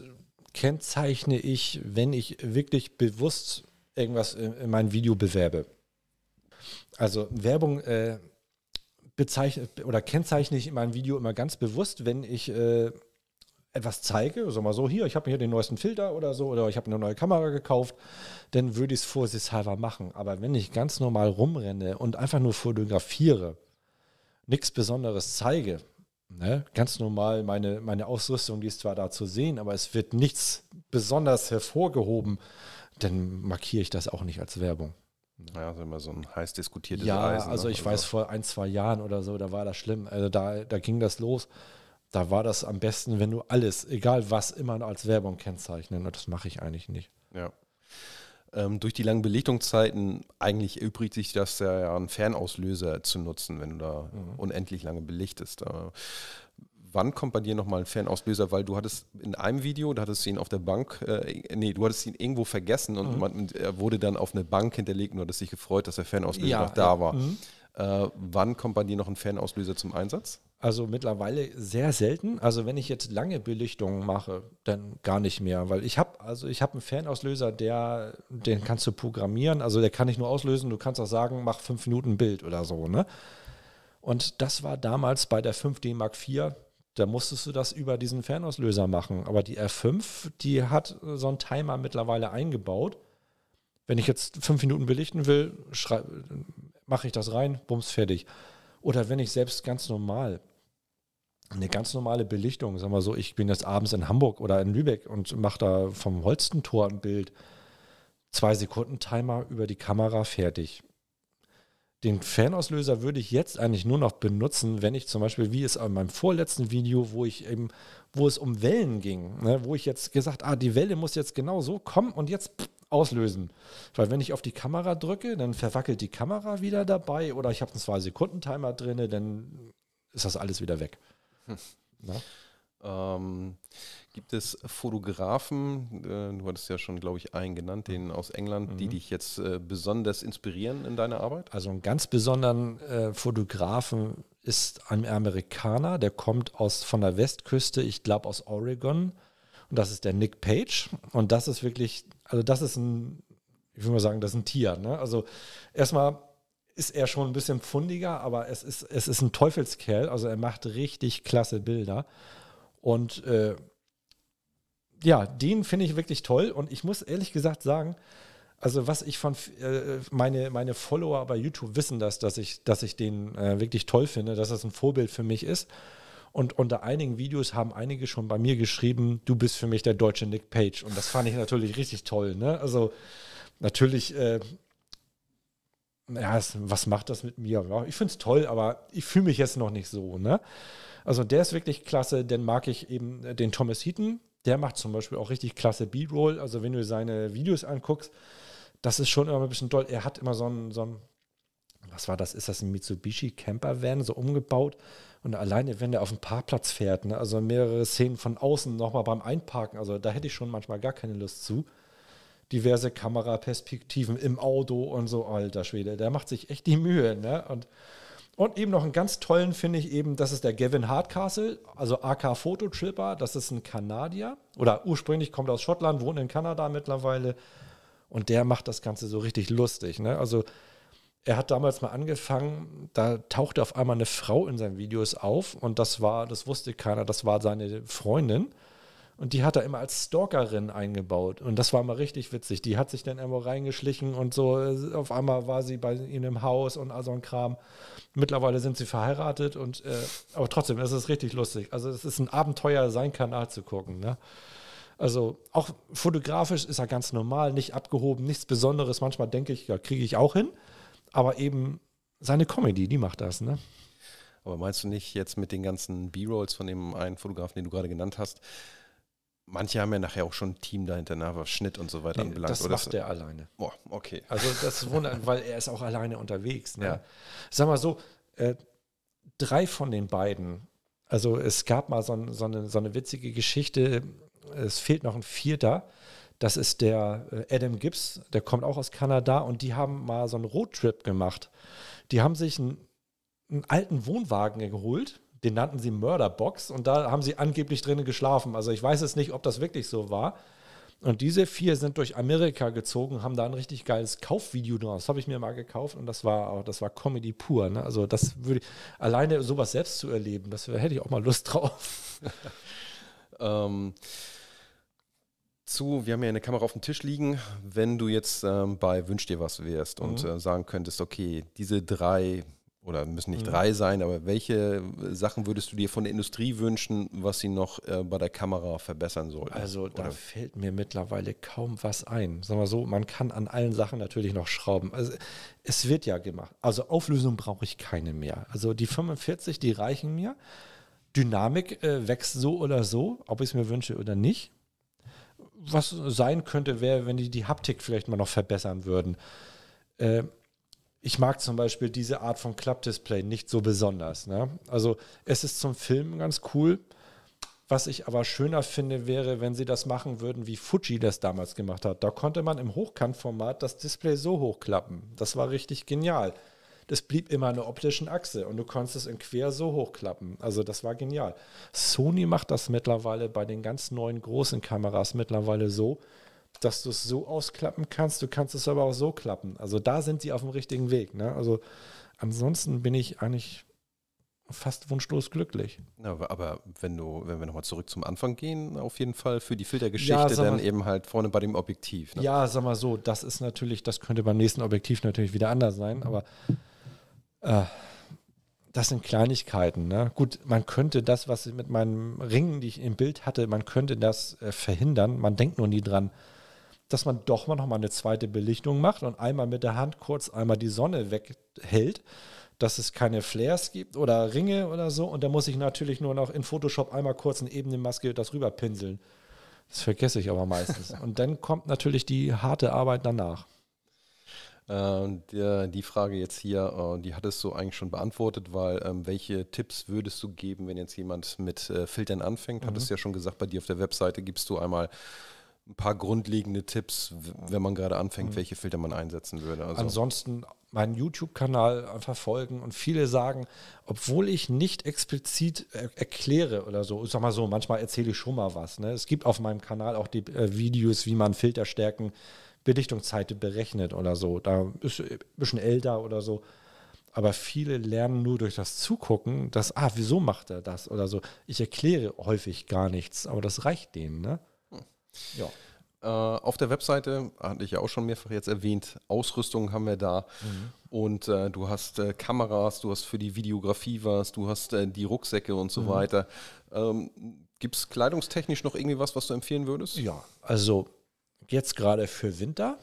kennzeichne ich, wenn ich wirklich bewusst irgendwas in, in meinem Video bewerbe. Also Werbung äh, bezeichne oder kennzeichne ich in meinem Video immer ganz bewusst, wenn ich äh, etwas zeige, sag mal so, hier, ich habe mir den neuesten Filter oder so, oder ich habe eine neue Kamera gekauft, dann würde ich es vorsichtshalber machen. Aber wenn ich ganz normal rumrenne und einfach nur fotografiere, nichts Besonderes zeige, ne, ganz normal meine, meine Ausrüstung, die ist zwar da zu sehen, aber es wird nichts besonders hervorgehoben, dann markiere ich das auch nicht als Werbung. Ja, das ist immer so ein heiß diskutiertes ja, Eisen. Ja, also ne, ich also. weiß, vor ein, zwei Jahren oder so, da war das schlimm. Also da, da ging das los. Da war das am besten, wenn du alles, egal was, immer als Werbung kennzeichnen. Und das mache ich eigentlich nicht. Ja. Ähm, durch die langen Belichtungszeiten eigentlich übrigt sich das ja, einen Fernauslöser zu nutzen, wenn du da mhm. unendlich lange belichtest. Aber äh, wann kommt bei dir nochmal ein Fernauslöser? Weil du hattest in einem Video, da hattest du ihn auf der Bank, äh, nee, du hattest ihn irgendwo vergessen und mhm. man, er wurde dann auf eine Bank hinterlegt und du hattest dich gefreut, dass der Fernauslöser ja, noch da war. Mhm. Äh, wann kommt bei dir noch ein Fernauslöser zum Einsatz? Also mittlerweile sehr selten. Also wenn ich jetzt lange Belichtungen mache, dann gar nicht mehr, weil ich habe also ich habe einen Fanauslöser, der den kannst du programmieren. Also der kann ich nur auslösen. Du kannst auch sagen, mach fünf Minuten Bild oder so. Ne? Und das war damals bei der 5D Mark IV. Da musstest du das über diesen Fernauslöser machen. Aber die R5, die hat so einen Timer mittlerweile eingebaut. Wenn ich jetzt fünf Minuten belichten will, mache ich das rein, bums, fertig. Oder wenn ich selbst ganz normal eine ganz normale Belichtung, sagen wir so, ich bin jetzt abends in Hamburg oder in Lübeck und mache da vom Holstentor ein Bild, zwei Sekunden Timer über die Kamera fertig den Fanauslöser würde ich jetzt eigentlich nur noch benutzen, wenn ich zum Beispiel, wie es in meinem vorletzten Video, wo ich eben, wo es um Wellen ging, ne, wo ich jetzt gesagt, ah, die Welle muss jetzt genau so kommen und jetzt pff, auslösen. Weil wenn ich auf die Kamera drücke, dann verwackelt die Kamera wieder dabei oder ich habe einen 2-Sekunden-Timer drin, dann ist das alles wieder weg. Hm. Ne? Ähm, Gibt es Fotografen, äh, du hattest ja schon, glaube ich, einen genannt, den mhm. aus England, mhm. die dich jetzt äh, besonders inspirieren in deiner Arbeit? Also einen ganz besonderen äh, Fotografen ist ein Amerikaner, der kommt aus von der Westküste, ich glaube aus Oregon. Und das ist der Nick Page. Und das ist wirklich, also das ist ein, ich würde mal sagen, das ist ein Tier. Ne? Also erstmal ist er schon ein bisschen fundiger, aber es ist, es ist ein Teufelskerl. Also er macht richtig klasse Bilder. Und äh, ja, den finde ich wirklich toll und ich muss ehrlich gesagt sagen, also was ich von äh, meine, meine Follower bei YouTube wissen das, dass ich, dass ich den äh, wirklich toll finde, dass das ein Vorbild für mich ist. Und unter einigen Videos haben einige schon bei mir geschrieben, du bist für mich der deutsche Nick Page. Und das fand ich natürlich richtig toll. Ne? Also natürlich, äh, ja, was macht das mit mir? Ich finde es toll, aber ich fühle mich jetzt noch nicht so. Ne? Also der ist wirklich klasse, denn mag ich eben äh, den Thomas Heaton, der macht zum Beispiel auch richtig klasse B-Roll. Also wenn du seine Videos anguckst, das ist schon immer ein bisschen toll. Er hat immer so ein, so einen was war das? Ist das ein Mitsubishi Camper Van, so umgebaut? Und alleine, wenn der auf dem Parkplatz fährt, ne? also mehrere Szenen von außen nochmal beim Einparken, also da hätte ich schon manchmal gar keine Lust zu. Diverse Kameraperspektiven im Auto und so, alter Schwede, der macht sich echt die Mühe. Ne? Und und eben noch einen ganz tollen finde ich eben, das ist der Gavin Hardcastle, also AK Tripper. Das ist ein Kanadier oder ursprünglich kommt aus Schottland, wohnt in Kanada mittlerweile. Und der macht das Ganze so richtig lustig. Ne? Also er hat damals mal angefangen, da tauchte auf einmal eine Frau in seinen Videos auf und das war, das wusste keiner, das war seine Freundin. Und die hat er immer als Stalkerin eingebaut. Und das war mal richtig witzig. Die hat sich dann irgendwo reingeschlichen und so. Auf einmal war sie bei ihm im Haus und all so ein Kram. Mittlerweile sind sie verheiratet und äh, aber trotzdem, es ist richtig lustig. Also es ist ein Abenteuer, seinen Kanal zu gucken. Ne? Also auch fotografisch ist er ganz normal, nicht abgehoben, nichts Besonderes. Manchmal denke ich, ja, kriege ich auch hin. Aber eben seine Comedy, die macht das, ne? Aber meinst du nicht jetzt mit den ganzen B-Rolls von dem einen Fotografen, den du gerade genannt hast, Manche haben ja nachher auch schon ein Team dahinter, ne, was Schnitt und so weiter nee, anbelangt. Das oder macht das, er alleine. Boah, okay. Also das wundert, weil er ist auch alleine unterwegs. Ne? Ja. Sag mal so, äh, drei von den beiden, also es gab mal so, so, eine, so eine witzige Geschichte, es fehlt noch ein Vierter. Das ist der äh, Adam Gibbs, der kommt auch aus Kanada und die haben mal so einen Roadtrip gemacht. Die haben sich einen, einen alten Wohnwagen geholt den nannten sie Mörderbox und da haben sie angeblich drinnen geschlafen. Also ich weiß es nicht, ob das wirklich so war. Und diese vier sind durch Amerika gezogen, haben da ein richtig geiles Kaufvideo draus. Das habe ich mir mal gekauft und das war das war Comedy pur. Ne? Also das würde alleine sowas selbst zu erleben, das hätte ich auch mal Lust drauf. ähm, zu, wir haben ja eine Kamera auf dem Tisch liegen, wenn du jetzt ähm, bei Wünsch dir was wärst mhm. und äh, sagen könntest, okay, diese drei oder müssen nicht mhm. drei sein, aber welche äh, Sachen würdest du dir von der Industrie wünschen, was sie noch äh, bei der Kamera verbessern sollte? Also oder? da fällt mir mittlerweile kaum was ein. Sagen wir so, man kann an allen Sachen natürlich noch schrauben. Also, es wird ja gemacht. Also Auflösung brauche ich keine mehr. Also die 45, die reichen mir. Dynamik äh, wächst so oder so, ob ich es mir wünsche oder nicht. Was sein könnte, wäre, wenn die die Haptik vielleicht mal noch verbessern würden. Äh, ich mag zum Beispiel diese Art von Club-Display nicht so besonders. Ne? Also es ist zum Filmen ganz cool. Was ich aber schöner finde, wäre, wenn sie das machen würden, wie Fuji das damals gemacht hat. Da konnte man im Hochkantformat das Display so hochklappen. Das war richtig genial. Das blieb immer eine optische Achse und du konntest es in quer so hochklappen. Also das war genial. Sony macht das mittlerweile bei den ganz neuen großen Kameras mittlerweile so, dass du es so ausklappen kannst. Du kannst es aber auch so klappen. Also da sind sie auf dem richtigen Weg. Ne? Also ansonsten bin ich eigentlich fast wunschlos glücklich. Ja, aber wenn du, wenn wir nochmal zurück zum Anfang gehen, auf jeden Fall für die Filtergeschichte ja, dann eben halt vorne bei dem Objektiv. Ne? Ja, sag mal so, das ist natürlich, das könnte beim nächsten Objektiv natürlich wieder anders sein, aber äh, das sind Kleinigkeiten. Ne? Gut, man könnte das, was mit meinen Ringen, die ich im Bild hatte, man könnte das äh, verhindern. Man denkt nur nie dran dass man doch mal nochmal eine zweite Belichtung macht und einmal mit der Hand kurz einmal die Sonne weghält, dass es keine Flares gibt oder Ringe oder so. Und da muss ich natürlich nur noch in Photoshop einmal kurz eine ebene Maske das rüberpinseln. Das vergesse ich aber meistens. und dann kommt natürlich die harte Arbeit danach. Äh, äh die Frage jetzt hier, äh, die hattest du eigentlich schon beantwortet, weil ähm, welche Tipps würdest du geben, wenn jetzt jemand mit äh, Filtern anfängt? Mhm. Hattest du ja schon gesagt, bei dir auf der Webseite gibst du einmal ein paar grundlegende Tipps, wenn man gerade anfängt, mhm. welche Filter man einsetzen würde. Also. Ansonsten meinen YouTube-Kanal verfolgen und viele sagen, obwohl ich nicht explizit er äh, erkläre oder so, ich sag mal so, manchmal erzähle ich schon mal was. Ne? Es gibt auf meinem Kanal auch die äh, Videos, wie man Filterstärken, Belichtungszeiten berechnet oder so. Da ist ein bisschen älter oder so. Aber viele lernen nur durch das Zugucken, dass, ah, wieso macht er das oder so. Ich erkläre häufig gar nichts, aber das reicht denen. Ne? Ja. Äh, auf der Webseite, hatte ich ja auch schon mehrfach jetzt erwähnt, Ausrüstung haben wir da. Mhm. Und äh, du hast äh, Kameras, du hast für die Videografie was, du hast äh, die Rucksäcke und so mhm. weiter. Ähm, Gibt es kleidungstechnisch noch irgendwie was, was du empfehlen würdest? Ja, also jetzt gerade für Winter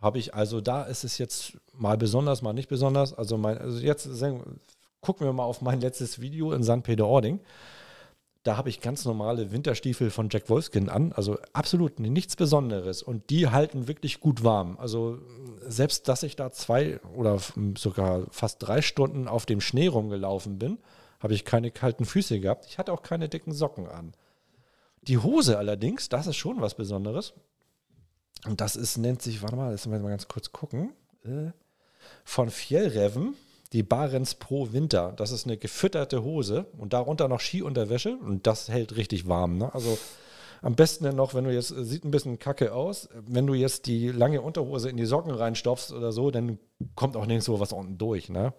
habe ich, also da ist es jetzt mal besonders, mal nicht besonders. Also, mein, also jetzt gucken wir mal auf mein letztes Video in St. Peter-Ording da habe ich ganz normale Winterstiefel von Jack Wolfskin an. Also absolut nichts Besonderes. Und die halten wirklich gut warm. Also äh, selbst, dass ich da zwei oder sogar fast drei Stunden auf dem Schnee rumgelaufen bin, habe ich keine kalten Füße gehabt. Ich hatte auch keine dicken Socken an. Die Hose allerdings, das ist schon was Besonderes. Und das ist, nennt sich, warte mal, das müssen wir mal ganz kurz gucken. Äh, von Fjellreven die Barents Pro Winter. Das ist eine gefütterte Hose und darunter noch Skiunterwäsche und das hält richtig warm. Ne? Also am besten dann noch, wenn du jetzt, äh, sieht ein bisschen kacke aus, wenn du jetzt die lange Unterhose in die Socken reinstopfst oder so, dann kommt auch nirgends so was unten durch. Ne?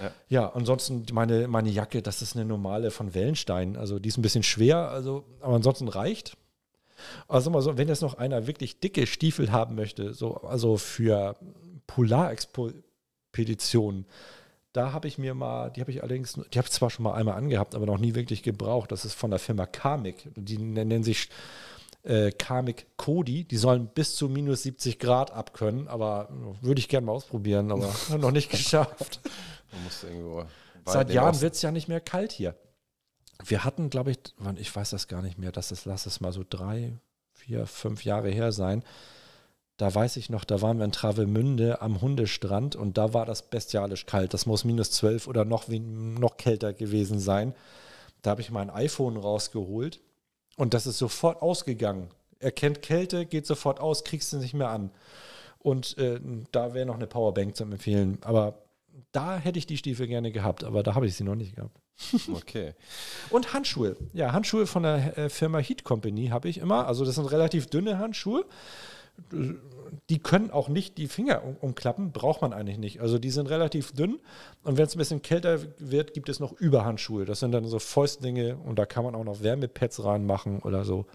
Ja. ja. ansonsten meine, meine Jacke, das ist eine normale von Wellenstein. Also die ist ein bisschen schwer, also, aber ansonsten reicht. Also mal so, wenn jetzt noch einer wirklich dicke Stiefel haben möchte, so, also für Polarexpeditionen, da habe ich mir mal, die habe ich allerdings, die habe ich zwar schon mal einmal angehabt, aber noch nie wirklich gebraucht. Das ist von der Firma Karmic. Die nennen sich äh, Karmic Kodi. Die sollen bis zu minus 70 Grad abkönnen, aber äh, würde ich gerne mal ausprobieren, aber noch nicht geschafft. Seit Jahren wird es ja nicht mehr kalt hier. Wir hatten, glaube ich, ich weiß das gar nicht mehr, das ist, lass es mal so drei, vier, fünf Jahre her sein da weiß ich noch, da waren wir in Travemünde am Hundestrand und da war das bestialisch kalt. Das muss minus 12 oder noch, noch kälter gewesen sein. Da habe ich mein iPhone rausgeholt und das ist sofort ausgegangen. Erkennt Kälte, geht sofort aus, kriegst du nicht mehr an. Und äh, da wäre noch eine Powerbank zu empfehlen. Aber da hätte ich die Stiefel gerne gehabt, aber da habe ich sie noch nicht gehabt. Okay. Und Handschuhe. Ja, Handschuhe von der äh, Firma Heat Company habe ich immer. Also das sind relativ dünne Handschuhe die können auch nicht die Finger um, umklappen, braucht man eigentlich nicht. Also die sind relativ dünn und wenn es ein bisschen kälter wird, gibt es noch Überhandschuhe. Das sind dann so Fäustlinge und da kann man auch noch Wärmepads reinmachen oder so.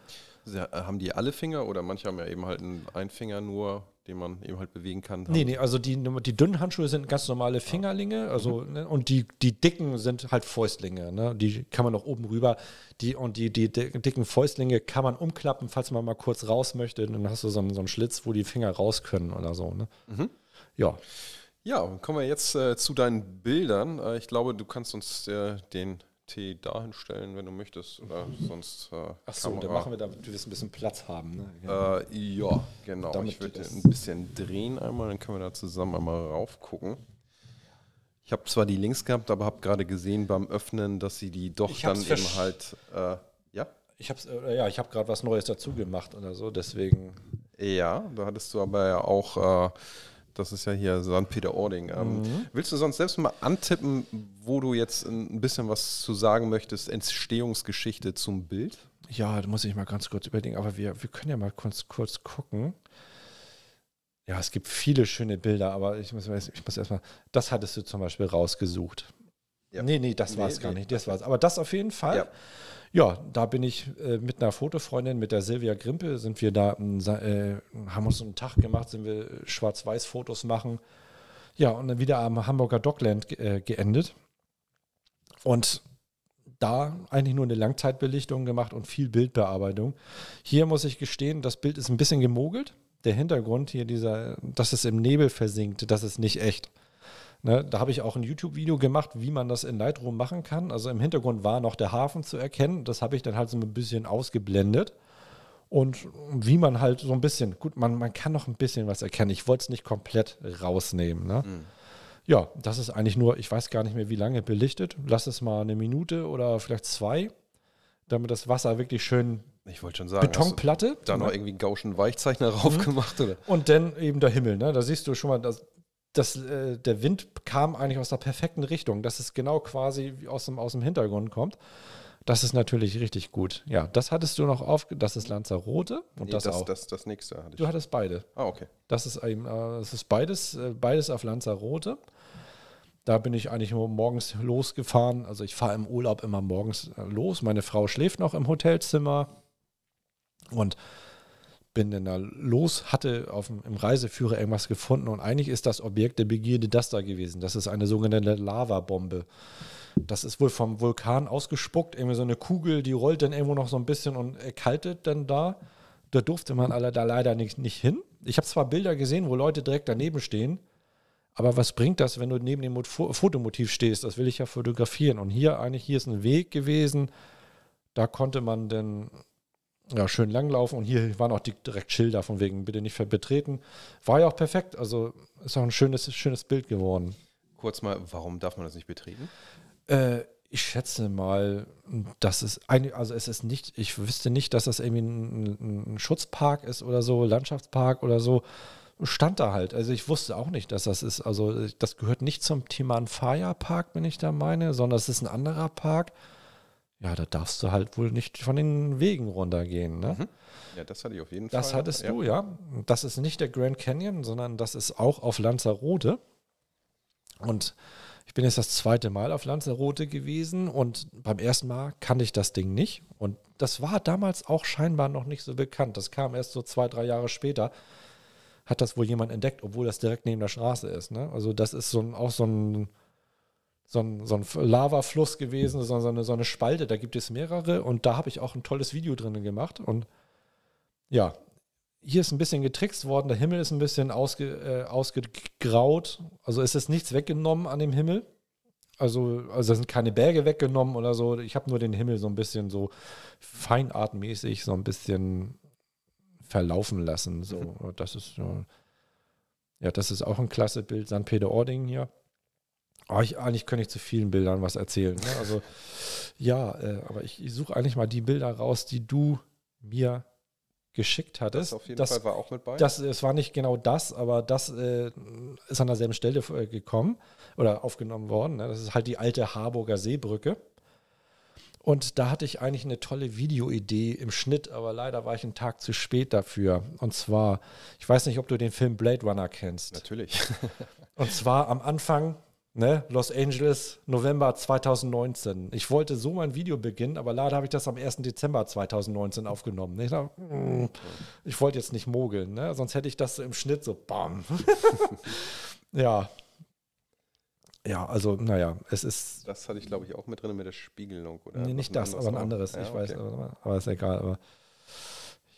Äh, haben die alle Finger oder manche haben ja eben halt einen Finger nur? den man eben halt bewegen kann. Nee, nee, also die, die dünnen Handschuhe sind ganz normale Fingerlinge, also mhm. ne, und die, die dicken sind halt Fäustlinge, ne? Die kann man noch oben rüber. Die, und die, die dicken Fäustlinge kann man umklappen, falls man mal kurz raus möchte. Dann hast du so einen, so einen Schlitz, wo die Finger raus können oder so. Ne? Mhm. Ja. Ja, kommen wir jetzt äh, zu deinen Bildern. Äh, ich glaube, du kannst uns äh, den Tee dahin stellen, wenn du möchtest. Oder mhm. sonst. Äh, Achso, dann machen wir damit, wir ein bisschen Platz haben. Ne? Genau. Äh, ja, genau. Damit ich würde ein bisschen drehen einmal, dann können wir da zusammen einmal raufgucken. Ich habe zwar die Links gehabt, aber habe gerade gesehen beim Öffnen, dass sie die doch ich dann eben halt. Äh, ja? Ich habe äh, ja, ich hab gerade was Neues dazu gemacht oder so, deswegen. Ja, da hattest du aber ja auch äh, das ist ja hier St. Peter-Ording. Ähm, mhm. Willst du sonst selbst mal antippen, wo du jetzt ein bisschen was zu sagen möchtest, Entstehungsgeschichte zum Bild? Ja, da muss ich mal ganz kurz überlegen, aber wir, wir können ja mal kurz, kurz gucken. Ja, es gibt viele schöne Bilder, aber ich muss, ich muss erstmal, das hattest du zum Beispiel rausgesucht. Ja. Nee, nee, das nee, war es nee, gar nicht, das war Aber das auf jeden Fall. Ja. Ja, da bin ich äh, mit einer Fotofreundin, mit der Silvia Grimpe, sind wir da, äh, haben uns einen Tag gemacht, sind wir Schwarz-Weiß-Fotos machen. Ja, und dann wieder am Hamburger Dockland äh, geendet. Und da eigentlich nur eine Langzeitbelichtung gemacht und viel Bildbearbeitung. Hier muss ich gestehen, das Bild ist ein bisschen gemogelt. Der Hintergrund hier, dieser, dass es im Nebel versinkt, das ist nicht echt. Ne, da habe ich auch ein YouTube-Video gemacht, wie man das in Lightroom machen kann. Also im Hintergrund war noch der Hafen zu erkennen. Das habe ich dann halt so ein bisschen ausgeblendet. Und wie man halt so ein bisschen, gut, man, man kann noch ein bisschen was erkennen. Ich wollte es nicht komplett rausnehmen. Ne? Mhm. Ja, das ist eigentlich nur, ich weiß gar nicht mehr, wie lange belichtet. Lass es mal eine Minute oder vielleicht zwei, damit das Wasser wirklich schön ich wollte schon sagen, Betonplatte. da noch ne? irgendwie einen Gauschen Weichzeichner drauf mhm. gemacht, oder? Und dann eben der Himmel, ne? Da siehst du schon mal, das, das, äh, der Wind kam eigentlich aus der perfekten Richtung, dass es genau quasi aus dem, aus dem Hintergrund kommt. Das ist natürlich richtig gut. Ja, das hattest du noch auf. Das ist Lanzarote und nee, das, das, auch. Das, das nächste hatte ich. Du hattest beide. Ah, okay. Das ist, eben, äh, das ist beides, äh, beides auf Lanzarote. Da bin ich eigentlich nur morgens losgefahren. Also ich fahre im Urlaub immer morgens äh, los. Meine Frau schläft noch im Hotelzimmer. Und bin denn da los? Hatte auf dem, im Reiseführer irgendwas gefunden und eigentlich ist das Objekt der Begierde das da gewesen. Das ist eine sogenannte Lavabombe. Das ist wohl vom Vulkan ausgespuckt, irgendwie so eine Kugel, die rollt dann irgendwo noch so ein bisschen und erkaltet dann da. Da durfte man alle da leider nicht, nicht hin. Ich habe zwar Bilder gesehen, wo Leute direkt daneben stehen, aber was bringt das, wenn du neben dem Fotomotiv stehst? Das will ich ja fotografieren. Und hier eigentlich, hier ist ein Weg gewesen, da konnte man denn ja, schön langlaufen. Und hier waren auch die direkt Schilder von wegen, bitte nicht betreten. War ja auch perfekt. Also ist auch ein schönes, schönes Bild geworden. Kurz mal, warum darf man das nicht betreten? Äh, ich schätze mal, dass es eigentlich, also es ist nicht, ich wüsste nicht, dass das irgendwie ein, ein Schutzpark ist oder so, Landschaftspark oder so. Stand da halt. Also ich wusste auch nicht, dass das ist. Also das gehört nicht zum Thema Timanfaya Park, wenn ich da meine, sondern es ist ein anderer Park ja, da darfst du halt wohl nicht von den Wegen runtergehen. Ne? Mhm. Ja, das hatte ich auf jeden das Fall. Das hattest ja. du, ja. Das ist nicht der Grand Canyon, sondern das ist auch auf Lanzarote. Und ich bin jetzt das zweite Mal auf Lanzarote gewesen und beim ersten Mal kannte ich das Ding nicht. Und das war damals auch scheinbar noch nicht so bekannt. Das kam erst so zwei, drei Jahre später. Hat das wohl jemand entdeckt, obwohl das direkt neben der Straße ist. Ne? Also, das ist so ein, auch so ein so ein, so ein Lavafluss gewesen, so, eine, so eine Spalte. Da gibt es mehrere und da habe ich auch ein tolles Video drinnen gemacht. Und ja, hier ist ein bisschen getrickst worden, der Himmel ist ein bisschen ausge, äh, ausgegraut. Also ist es nichts weggenommen an dem Himmel. Also, also sind keine Berge weggenommen oder so. Ich habe nur den Himmel so ein bisschen so feinartmäßig so ein bisschen verlaufen lassen. So, mhm. das ist ja, das ist auch ein klasse Bild. St. Peter-Ording hier. Oh, ich, eigentlich könnte ich zu vielen Bildern was erzählen. Ne? Also ja, äh, aber ich, ich suche eigentlich mal die Bilder raus, die du mir geschickt hattest. Das auf jeden das, Fall war auch mit bei. Das, es war nicht genau das, aber das äh, ist an derselben Stelle äh, gekommen oder aufgenommen worden. Ne? Das ist halt die alte Harburger Seebrücke. Und da hatte ich eigentlich eine tolle Videoidee im Schnitt, aber leider war ich einen Tag zu spät dafür. Und zwar, ich weiß nicht, ob du den Film Blade Runner kennst. Natürlich. Und zwar am Anfang Ne? Los Angeles, November 2019. Ich wollte so mein Video beginnen, aber leider habe ich das am 1. Dezember 2019 aufgenommen. Ich, mm, ich wollte jetzt nicht mogeln, ne? sonst hätte ich das im Schnitt so bam. ja. Ja, also, naja, es ist. Das hatte ich, glaube ich, auch mit drin mit der Spiegelung, oder? Nee, nicht das, aber ein anderes. Ja, ich okay. weiß, aber, aber ist egal. Aber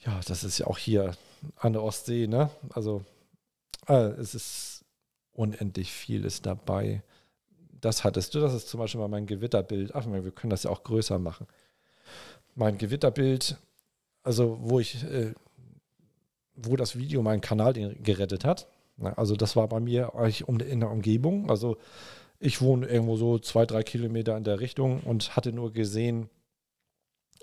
ja, das ist ja auch hier an der Ostsee, ne? Also, äh, es ist unendlich viel ist dabei. Das hattest du, das ist zum Beispiel mal mein Gewitterbild. Ach, wir können das ja auch größer machen. Mein Gewitterbild, also wo ich, äh, wo das Video meinen Kanal gerettet hat. Also das war bei mir eigentlich um, in der Umgebung. Also ich wohne irgendwo so zwei, drei Kilometer in der Richtung und hatte nur gesehen,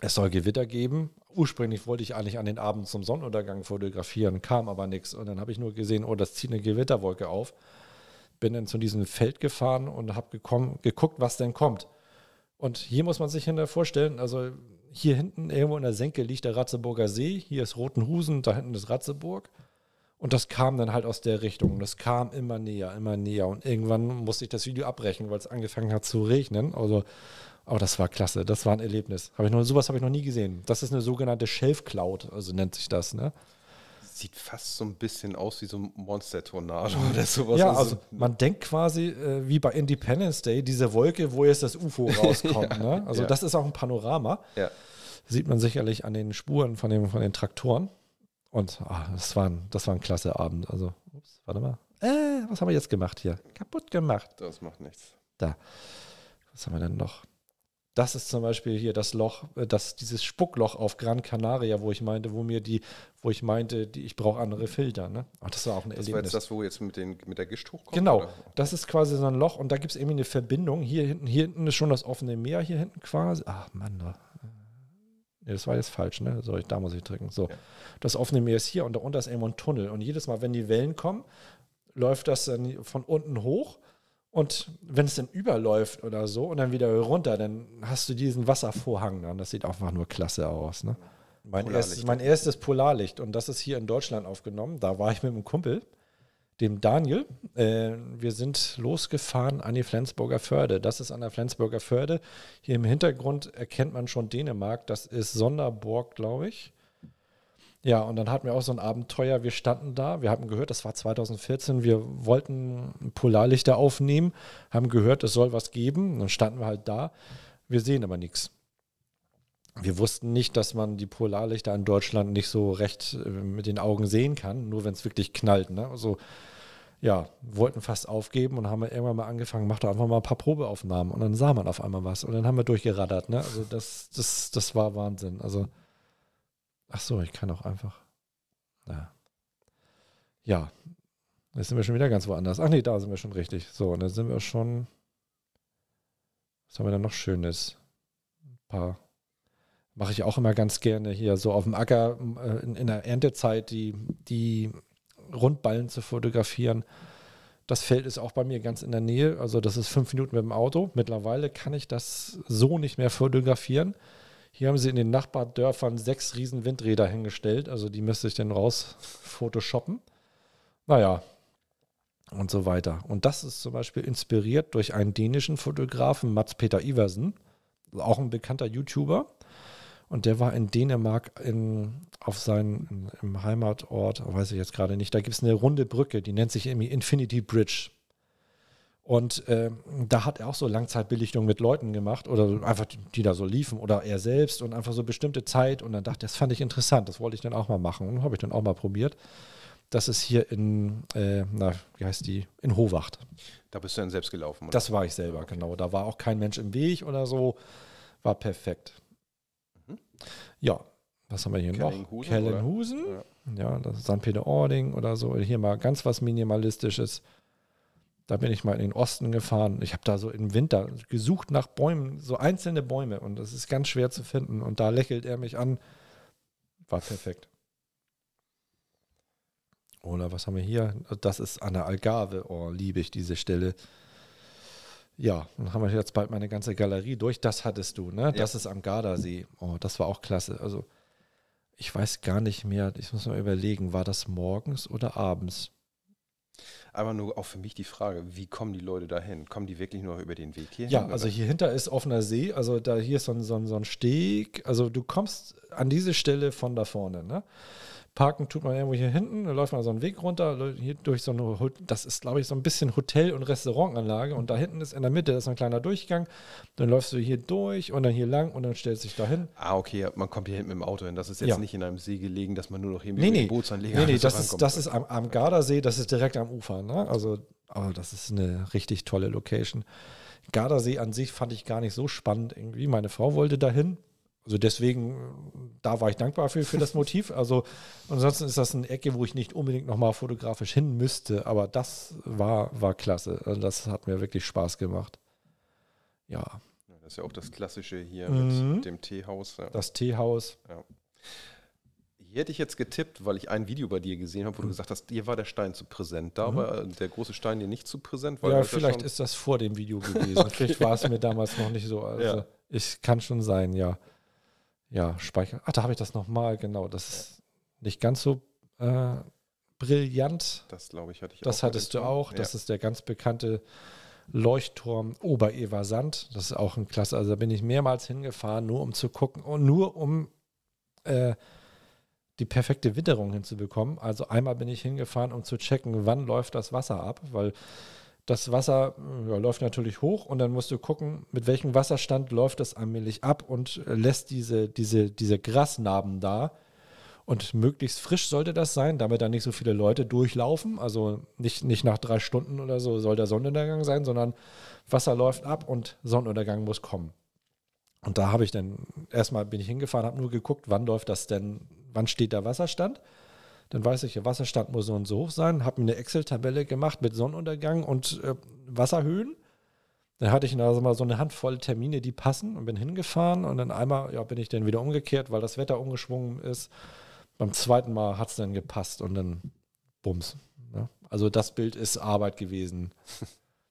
es soll Gewitter geben. Ursprünglich wollte ich eigentlich an den Abend zum Sonnenuntergang fotografieren, kam aber nichts. Und dann habe ich nur gesehen, oh, das zieht eine Gewitterwolke auf bin dann zu diesem Feld gefahren und habe geguckt, was denn kommt. Und hier muss man sich hinterher vorstellen, also hier hinten irgendwo in der Senke liegt der Ratzeburger See, hier ist Rotenhusen, da hinten ist Ratzeburg. Und das kam dann halt aus der Richtung. Das kam immer näher, immer näher. Und irgendwann musste ich das Video abbrechen, weil es angefangen hat zu regnen. Also, aber das war klasse. Das war ein Erlebnis. Habe ich noch, sowas habe ich noch nie gesehen. Das ist eine sogenannte Shelf Cloud, also nennt sich das. Ne? sieht fast so ein bisschen aus wie so ein Monster-Tornado oder sowas. Ja, also, also man denkt quasi äh, wie bei Independence Day, diese Wolke, wo jetzt das UFO rauskommt. ja, ne? Also ja. das ist auch ein Panorama. Ja. Sieht man sicherlich an den Spuren von, dem, von den Traktoren. Und ach, das, war ein, das war ein klasse Abend. Also, ups, warte mal. Äh, was haben wir jetzt gemacht hier? Kaputt gemacht. Das macht nichts. Da. Was haben wir denn noch? Das ist zum Beispiel hier das Loch, äh, das, dieses Spuckloch auf Gran Canaria, wo ich meinte, wo mir die, wo ich meinte, die, ich brauche andere Filter. Ne? Ach, das war auch ein das Erlebnis. Das war jetzt das, wo jetzt mit, den, mit der Gischt hochkommt? Genau, oder? das ist quasi so ein Loch und da gibt es irgendwie eine Verbindung. Hier hinten, hier hinten ist schon das offene Meer, hier hinten quasi. Ach Mann, da. Nee, äh, das war jetzt falsch, ne? So, da muss ich drücken. So. Ja. Das offene Meer ist hier und darunter ist irgendwo ein Tunnel. Und jedes Mal, wenn die Wellen kommen, läuft das dann von unten hoch und wenn es dann überläuft oder so und dann wieder runter, dann hast du diesen Wasservorhang dann. Das sieht einfach nur klasse aus. Ne? Mein, erstes, mein erstes Polarlicht und das ist hier in Deutschland aufgenommen. Da war ich mit einem Kumpel, dem Daniel. Äh, wir sind losgefahren an die Flensburger Förde. Das ist an der Flensburger Förde. Hier im Hintergrund erkennt man schon Dänemark. Das ist Sonderborg, glaube ich. Ja, und dann hatten wir auch so ein Abenteuer. Wir standen da, wir haben gehört, das war 2014, wir wollten Polarlichter aufnehmen, haben gehört, es soll was geben. dann standen wir halt da. Wir sehen aber nichts. Wir wussten nicht, dass man die Polarlichter in Deutschland nicht so recht äh, mit den Augen sehen kann, nur wenn es wirklich knallt. Ne? Also, ja, wollten fast aufgeben und haben irgendwann mal angefangen, macht doch einfach mal ein paar Probeaufnahmen. Und dann sah man auf einmal was. Und dann haben wir durchgeraddert. Ne? Also, das, das, das war Wahnsinn. Also. Ach so, ich kann auch einfach. Na. Ja. Jetzt sind wir schon wieder ganz woanders. Ach nee, da sind wir schon richtig. So, und dann sind wir schon. Was haben wir da noch Schönes? Ein paar. Mache ich auch immer ganz gerne hier so auf dem Acker äh, in, in der Erntezeit die, die Rundballen zu fotografieren. Das Feld ist auch bei mir ganz in der Nähe. Also das ist fünf Minuten mit dem Auto. Mittlerweile kann ich das so nicht mehr fotografieren. Hier haben sie in den Nachbardörfern sechs riesen Windräder hingestellt. Also die müsste ich dann raus photoshoppen. Naja, und so weiter. Und das ist zum Beispiel inspiriert durch einen dänischen Fotografen, Mats-Peter Iversen, auch ein bekannter YouTuber. Und der war in Dänemark in, auf seinem Heimatort, weiß ich jetzt gerade nicht, da gibt es eine runde Brücke, die nennt sich irgendwie Infinity Bridge. Und äh, da hat er auch so Langzeitbelichtungen mit Leuten gemacht oder einfach, die, die, da so liefen oder er selbst und einfach so bestimmte Zeit. Und dann dachte ich, das fand ich interessant, das wollte ich dann auch mal machen und habe ich dann auch mal probiert. Das ist hier in, äh, na, wie heißt die? In Howacht. Da bist du dann selbst gelaufen, oder? Das war ich selber, genau. Da war auch kein Mensch im Weg oder so. War perfekt. Mhm. Ja, was haben wir hier Kellenhusen, noch? Kellenhusen. Ja. ja, das ist St. Peter-Ording oder so. Hier mal ganz was Minimalistisches. Da bin ich mal in den Osten gefahren. Ich habe da so im Winter gesucht nach Bäumen, so einzelne Bäume und das ist ganz schwer zu finden. Und da lächelt er mich an. War perfekt. Oder was haben wir hier? Das ist an der Algarve. Oh, liebe ich diese Stelle. Ja, dann haben wir jetzt bald meine ganze Galerie durch. Das hattest du, ne? Das ja. ist am Gardasee. Oh, das war auch klasse. Also, ich weiß gar nicht mehr. Ich muss mal überlegen, war das morgens oder abends? Aber nur auch für mich die Frage, wie kommen die Leute dahin? Kommen die wirklich nur über den Weg hier? Ja, also hier hinter ist offener See, also da hier ist so ein, so, ein, so ein Steg. Also du kommst an diese Stelle von da vorne. Ne? Parken tut man irgendwo hier hinten, da läuft man so einen Weg runter, hier durch so eine, das ist glaube ich so ein bisschen Hotel- und Restaurantanlage und da hinten ist in der Mitte ist ein kleiner Durchgang, dann läufst du hier durch und dann hier lang und dann stellst du dich da hin. Ah, okay, man kommt hier hinten mit dem Auto hin, das ist jetzt ja. nicht in einem See gelegen, dass man nur noch hier nee, mit nee. dem Bootsanleger Nee, nee, das ist, das ist am, am Gardasee, das ist direkt am Ufer, ne? also aber oh, das ist eine richtig tolle Location. Gardasee an sich fand ich gar nicht so spannend irgendwie, meine Frau wollte dahin, also deswegen, äh, da war ich dankbar für, für das Motiv. Also ansonsten ist das eine Ecke, wo ich nicht unbedingt nochmal fotografisch hin müsste, aber das war, war klasse. Also das hat mir wirklich Spaß gemacht. Ja. Das ist ja auch das Klassische hier mhm. mit dem Teehaus. Ja. Das Teehaus. Ja. Hier hätte ich jetzt getippt, weil ich ein Video bei dir gesehen habe, wo du gesagt hast, hier war der Stein zu präsent. Da mhm. war der große Stein dir nicht zu präsent. ja, vielleicht ist das vor dem Video gewesen. okay. Vielleicht war es mir damals noch nicht so. Also ja. ich kann schon sein, ja ja, speichern. Ach, da habe ich das nochmal, genau. Das ist nicht ganz so äh, brillant. Das glaube ich hatte ich Das auch hattest du auch. Ja. Das ist der ganz bekannte Leuchtturm Ober-Eversand. Das ist auch ein Klasse. Also da bin ich mehrmals hingefahren, nur um zu gucken und oh, nur um äh, die perfekte Witterung hinzubekommen. Also einmal bin ich hingefahren, um zu checken, wann läuft das Wasser ab, weil das Wasser äh, ja, läuft natürlich hoch und dann musst du gucken, mit welchem Wasserstand läuft das allmählich ab und äh, lässt diese, diese, diese Grasnarben da. Und möglichst frisch sollte das sein, damit da nicht so viele Leute durchlaufen. Also nicht, nicht nach drei Stunden oder so soll der Sonnenuntergang sein, sondern Wasser läuft ab und Sonnenuntergang muss kommen. Und da habe ich dann, erstmal bin ich hingefahren, habe nur geguckt, wann läuft das denn, wann steht der Wasserstand dann weiß ich, der Wasserstand muss so und so hoch sein, habe mir eine Excel-Tabelle gemacht mit Sonnenuntergang und äh, Wasserhöhen. Dann hatte ich also mal so eine Handvoll Termine, die passen und bin hingefahren und dann einmal ja, bin ich dann wieder umgekehrt, weil das Wetter umgeschwungen ist. Beim zweiten Mal hat es dann gepasst und dann bums. Ne? Also das Bild ist Arbeit gewesen.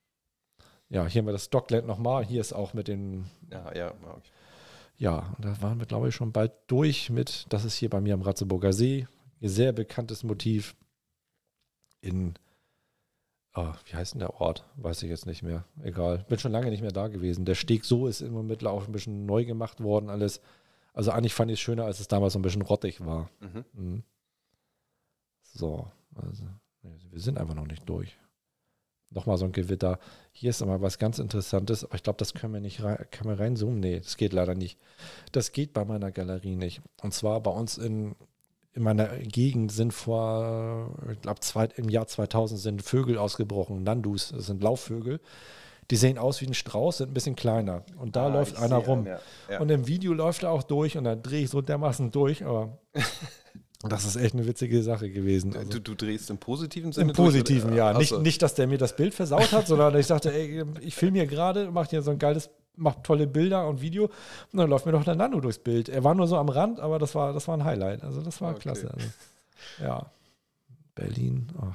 ja, hier haben wir das Dockland nochmal. Hier ist auch mit den. Ja, ja, okay. Ja, da waren wir, glaube ich, schon bald durch mit, das ist hier bei mir am Ratzeburger See, sehr bekanntes Motiv in, oh, wie heißt denn der Ort? Weiß ich jetzt nicht mehr. Egal. Bin schon lange nicht mehr da gewesen. Der Steg so ist immer mittlerweile auch ein bisschen neu gemacht worden, alles. Also eigentlich fand ich es schöner, als es damals so ein bisschen rottig war. Mhm. mhm. So, also wir sind einfach noch nicht durch. Nochmal so ein Gewitter. Hier ist aber was ganz Interessantes, aber oh, ich glaube, das können wir nicht rein, können wir reinzoomen. Nee, das geht leider nicht. Das geht bei meiner Galerie nicht. Und zwar bei uns in in meiner Gegend sind vor, ich glaube, im Jahr 2000 sind Vögel ausgebrochen, Nandus, das sind Laufvögel. Die sehen aus wie ein Strauß, sind ein bisschen kleiner. Und da ah, läuft einer rum. Einen, ja. Ja. Und im Video läuft er auch durch und dann drehe ich so dermaßen durch, aber das ist echt eine witzige Sache gewesen. Also du, du, drehst im positiven Sinne? Im positiven, durch, ja. Nicht, nicht, dass der mir das Bild versaut hat, sondern ich sagte, ey, ich filme hier gerade, mache hier so ein geiles macht tolle Bilder und Video. Und dann läuft mir doch der Nano durchs Bild. Er war nur so am Rand, aber das war, das war ein Highlight. Also das war okay. klasse. Also, ja. Berlin. Oh.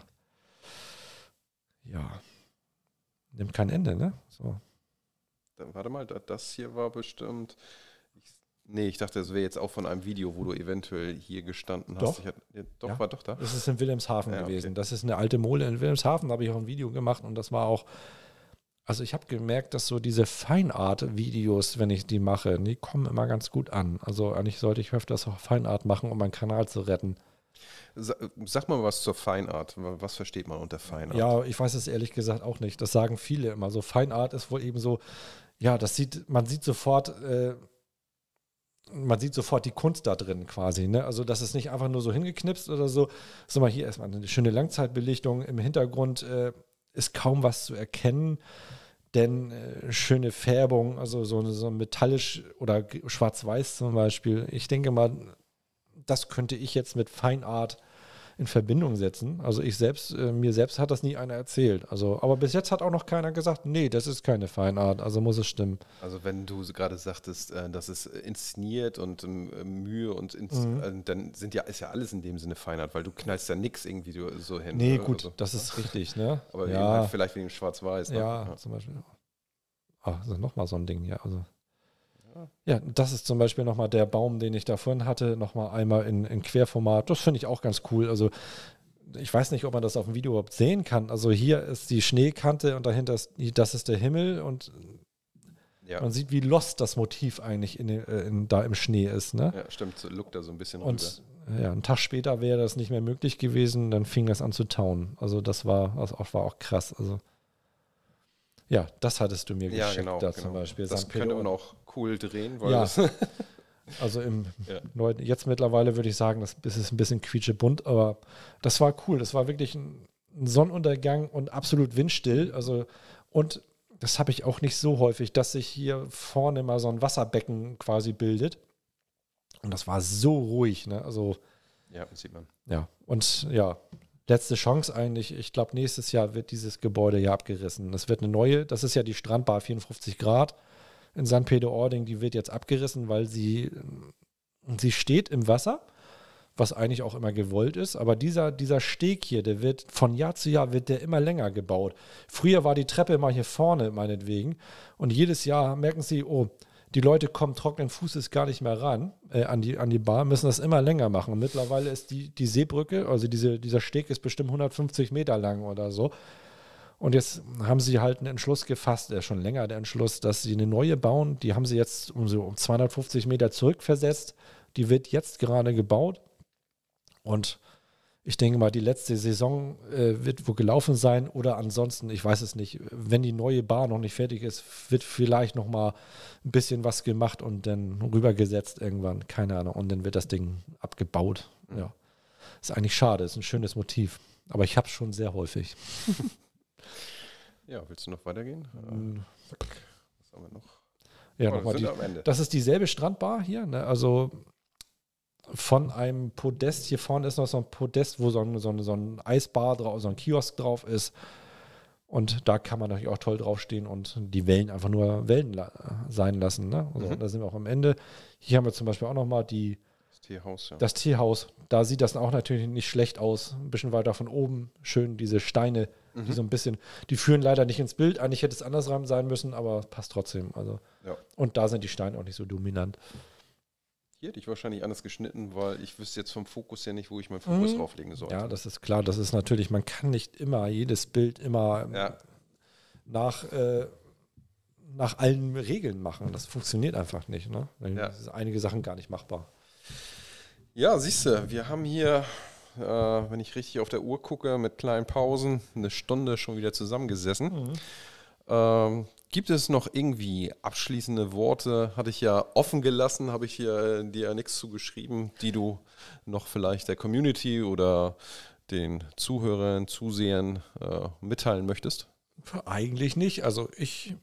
Ja. Nimmt kein Ende, ne? So. Dann warte mal, das hier war bestimmt. Ich, nee, ich dachte, das wäre jetzt auch von einem Video, wo du eventuell hier gestanden doch. hast. Hat, ja, doch, ja. war doch da. Das ist in Wilhelmshaven ja, gewesen. Okay. Das ist eine alte Mole in Wilhelmshaven, da habe ich auch ein Video gemacht und das war auch also ich habe gemerkt, dass so diese Feinart-Videos, wenn ich die mache, die kommen immer ganz gut an. Also eigentlich sollte ich öfters auch Feinart machen, um meinen Kanal zu retten. Sag mal was zur Feinart. Was versteht man unter Feinart? Ja, ich weiß es ehrlich gesagt auch nicht. Das sagen viele immer. So Feinart ist wohl eben so, ja, das sieht, man sieht sofort, äh, man sieht sofort die Kunst da drin quasi. Ne? Also das ist nicht einfach nur so hingeknipst oder so. Sag mal, hier erstmal eine schöne Langzeitbelichtung. Im Hintergrund äh, ist kaum was zu erkennen. Mhm denn äh, schöne Färbung, also so, so metallisch oder schwarz-weiß zum Beispiel. Ich denke mal, das könnte ich jetzt mit Feinart in Verbindung setzen. Also ich selbst, äh, mir selbst hat das nie einer erzählt. Also, aber bis jetzt hat auch noch keiner gesagt, nee, das ist keine Feinart, also muss es stimmen. Also wenn du gerade sagtest, äh, dass es inszeniert und ähm, äh, Mühe und ins, mhm. Äh, dann sind ja, ist ja alles in dem Sinne Feinart, weil du knallst ja nichts irgendwie so hin. Nee, gut, so. Also, das ist ne? richtig, ne? Aber ja. Halt vielleicht wegen Schwarz-Weiß. Ne? Ja, ja, zum Beispiel. Ach, also nochmal so ein Ding hier. Also. Ja, das ist zum Beispiel nochmal der Baum, den ich da vorhin hatte, nochmal einmal in, in Querformat. Das finde ich auch ganz cool. Also ich weiß nicht, ob man das auf dem Video überhaupt sehen kann. Also hier ist die Schneekante und dahinter ist, das ist der Himmel und ja. man sieht, wie lost das Motiv eigentlich in, äh, in, da im Schnee ist. Ne? Ja, stimmt, so lugt da so ein bisschen und, rüber. Ja, einen Tag später wäre das nicht mehr möglich gewesen, dann fing das an zu tauen. Also das war, das war auch krass. Also ja, das hattest du mir ja, genau, da genau. zum Beispiel. Das San könnte man auch cool drehen, weil ja. Also im ja. neuen, jetzt mittlerweile würde ich sagen, das ist ein bisschen quietschebunt, aber das war cool. Das war wirklich ein, Sonnenuntergang und absolut windstill. Also und das habe ich auch nicht so häufig, dass sich hier vorne mal so ein Wasserbecken quasi bildet. Und das war so ruhig, ne? Also ja, sieht man. Ja, und ja, letzte Chance eigentlich. Ich glaube, nächstes Jahr wird dieses Gebäude ja abgerissen. Es wird eine neue, das ist ja die Strandbar 54 Grad in San Pedro Ording, die wird jetzt abgerissen, weil sie, sie steht im Wasser, was eigentlich auch immer gewollt ist. Aber dieser, dieser Steg hier, der wird von Jahr zu Jahr wird der immer länger gebaut. Früher war die Treppe mal hier vorne, meinetwegen. Und jedes Jahr merken sie, oh, die Leute kommen trockenen Fußes gar nicht mehr ran äh, an, die, an die Bar, müssen das immer länger machen. Und mittlerweile ist die, die Seebrücke, also diese, dieser Steg ist bestimmt 150 Meter lang oder so. Und jetzt haben sie halt einen Entschluss gefasst, der äh, schon länger der Entschluss, dass sie eine neue bauen. Die haben sie jetzt um so um 250 Meter zurückversetzt. Die wird jetzt gerade gebaut. Und ich denke mal, die letzte Saison äh, wird wohl gelaufen sein oder ansonsten, ich weiß es nicht, wenn die neue Bar noch nicht fertig ist, wird vielleicht noch mal ein bisschen was gemacht und dann rübergesetzt irgendwann, keine Ahnung, und dann wird das Ding abgebaut. Ja. Ist eigentlich schade, ist ein schönes Motiv, aber ich habe es schon sehr häufig. ja, willst du noch weitergehen? Mhm. Was haben wir noch? Ja, oh, nochmal die, das ist dieselbe Strandbar hier, ne? also von einem Podest, hier vorne ist noch so ein Podest, wo so ein, so ein, so ein Eisbar, drauf, so ein Kiosk drauf ist. Und da kann man natürlich auch toll draufstehen und die Wellen einfach nur Wellen la sein lassen. Ne? Also, mhm. Da sind wir auch am Ende. Hier haben wir zum Beispiel auch nochmal die. Das Teehaus, ja. Das Teehaus. Da sieht das auch natürlich nicht schlecht aus. Ein bisschen weiter von oben. Schön diese Steine, mhm. die so ein bisschen. Die führen leider nicht ins Bild. Eigentlich hätte es andersrum sein müssen, aber passt trotzdem. Also. Ja. Und da sind die Steine auch nicht so dominant hier dich wahrscheinlich anders geschnitten, weil ich wüsste jetzt vom Fokus her nicht, wo ich meinen Fokus mhm. drauflegen soll. Ja, das ist klar. Das ist natürlich, man kann nicht immer jedes Bild immer ähm, ja. nach, äh, nach allen Regeln machen. Das funktioniert einfach nicht. Ne? Ja. einige Sachen gar nicht machbar. Ja, siehst du, wir haben hier, äh, wenn ich richtig auf der Uhr gucke, mit kleinen Pausen eine Stunde schon wieder zusammengesessen. Mhm. Ähm, Gibt es noch irgendwie abschließende Worte? Hatte ich ja offen gelassen, habe ich hier äh, dir ja nichts zugeschrieben, die du noch vielleicht der Community oder den Zuhörern, Zusehern äh, mitteilen möchtest? Eigentlich nicht. Also ich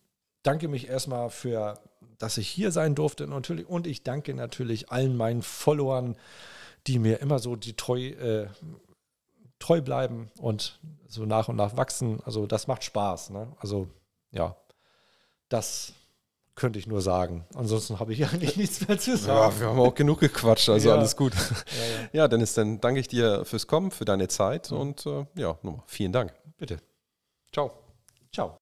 danke mich erstmal für, dass ich hier sein durfte natürlich und ich danke natürlich allen meinen Followern, die mir immer so die treu äh, treu bleiben und so nach und nach wachsen. Also das macht Spaß. Ne? Also ja, das könnte ich nur sagen. Ansonsten habe ich eigentlich nichts mehr zu sagen. Ja, wir haben auch genug gequatscht, also ja. alles gut. Ja, ja. ja, Dennis, dann danke ich dir fürs Kommen, für deine Zeit und äh, ja, nochmal vielen Dank. Bitte. Ciao. Ciao.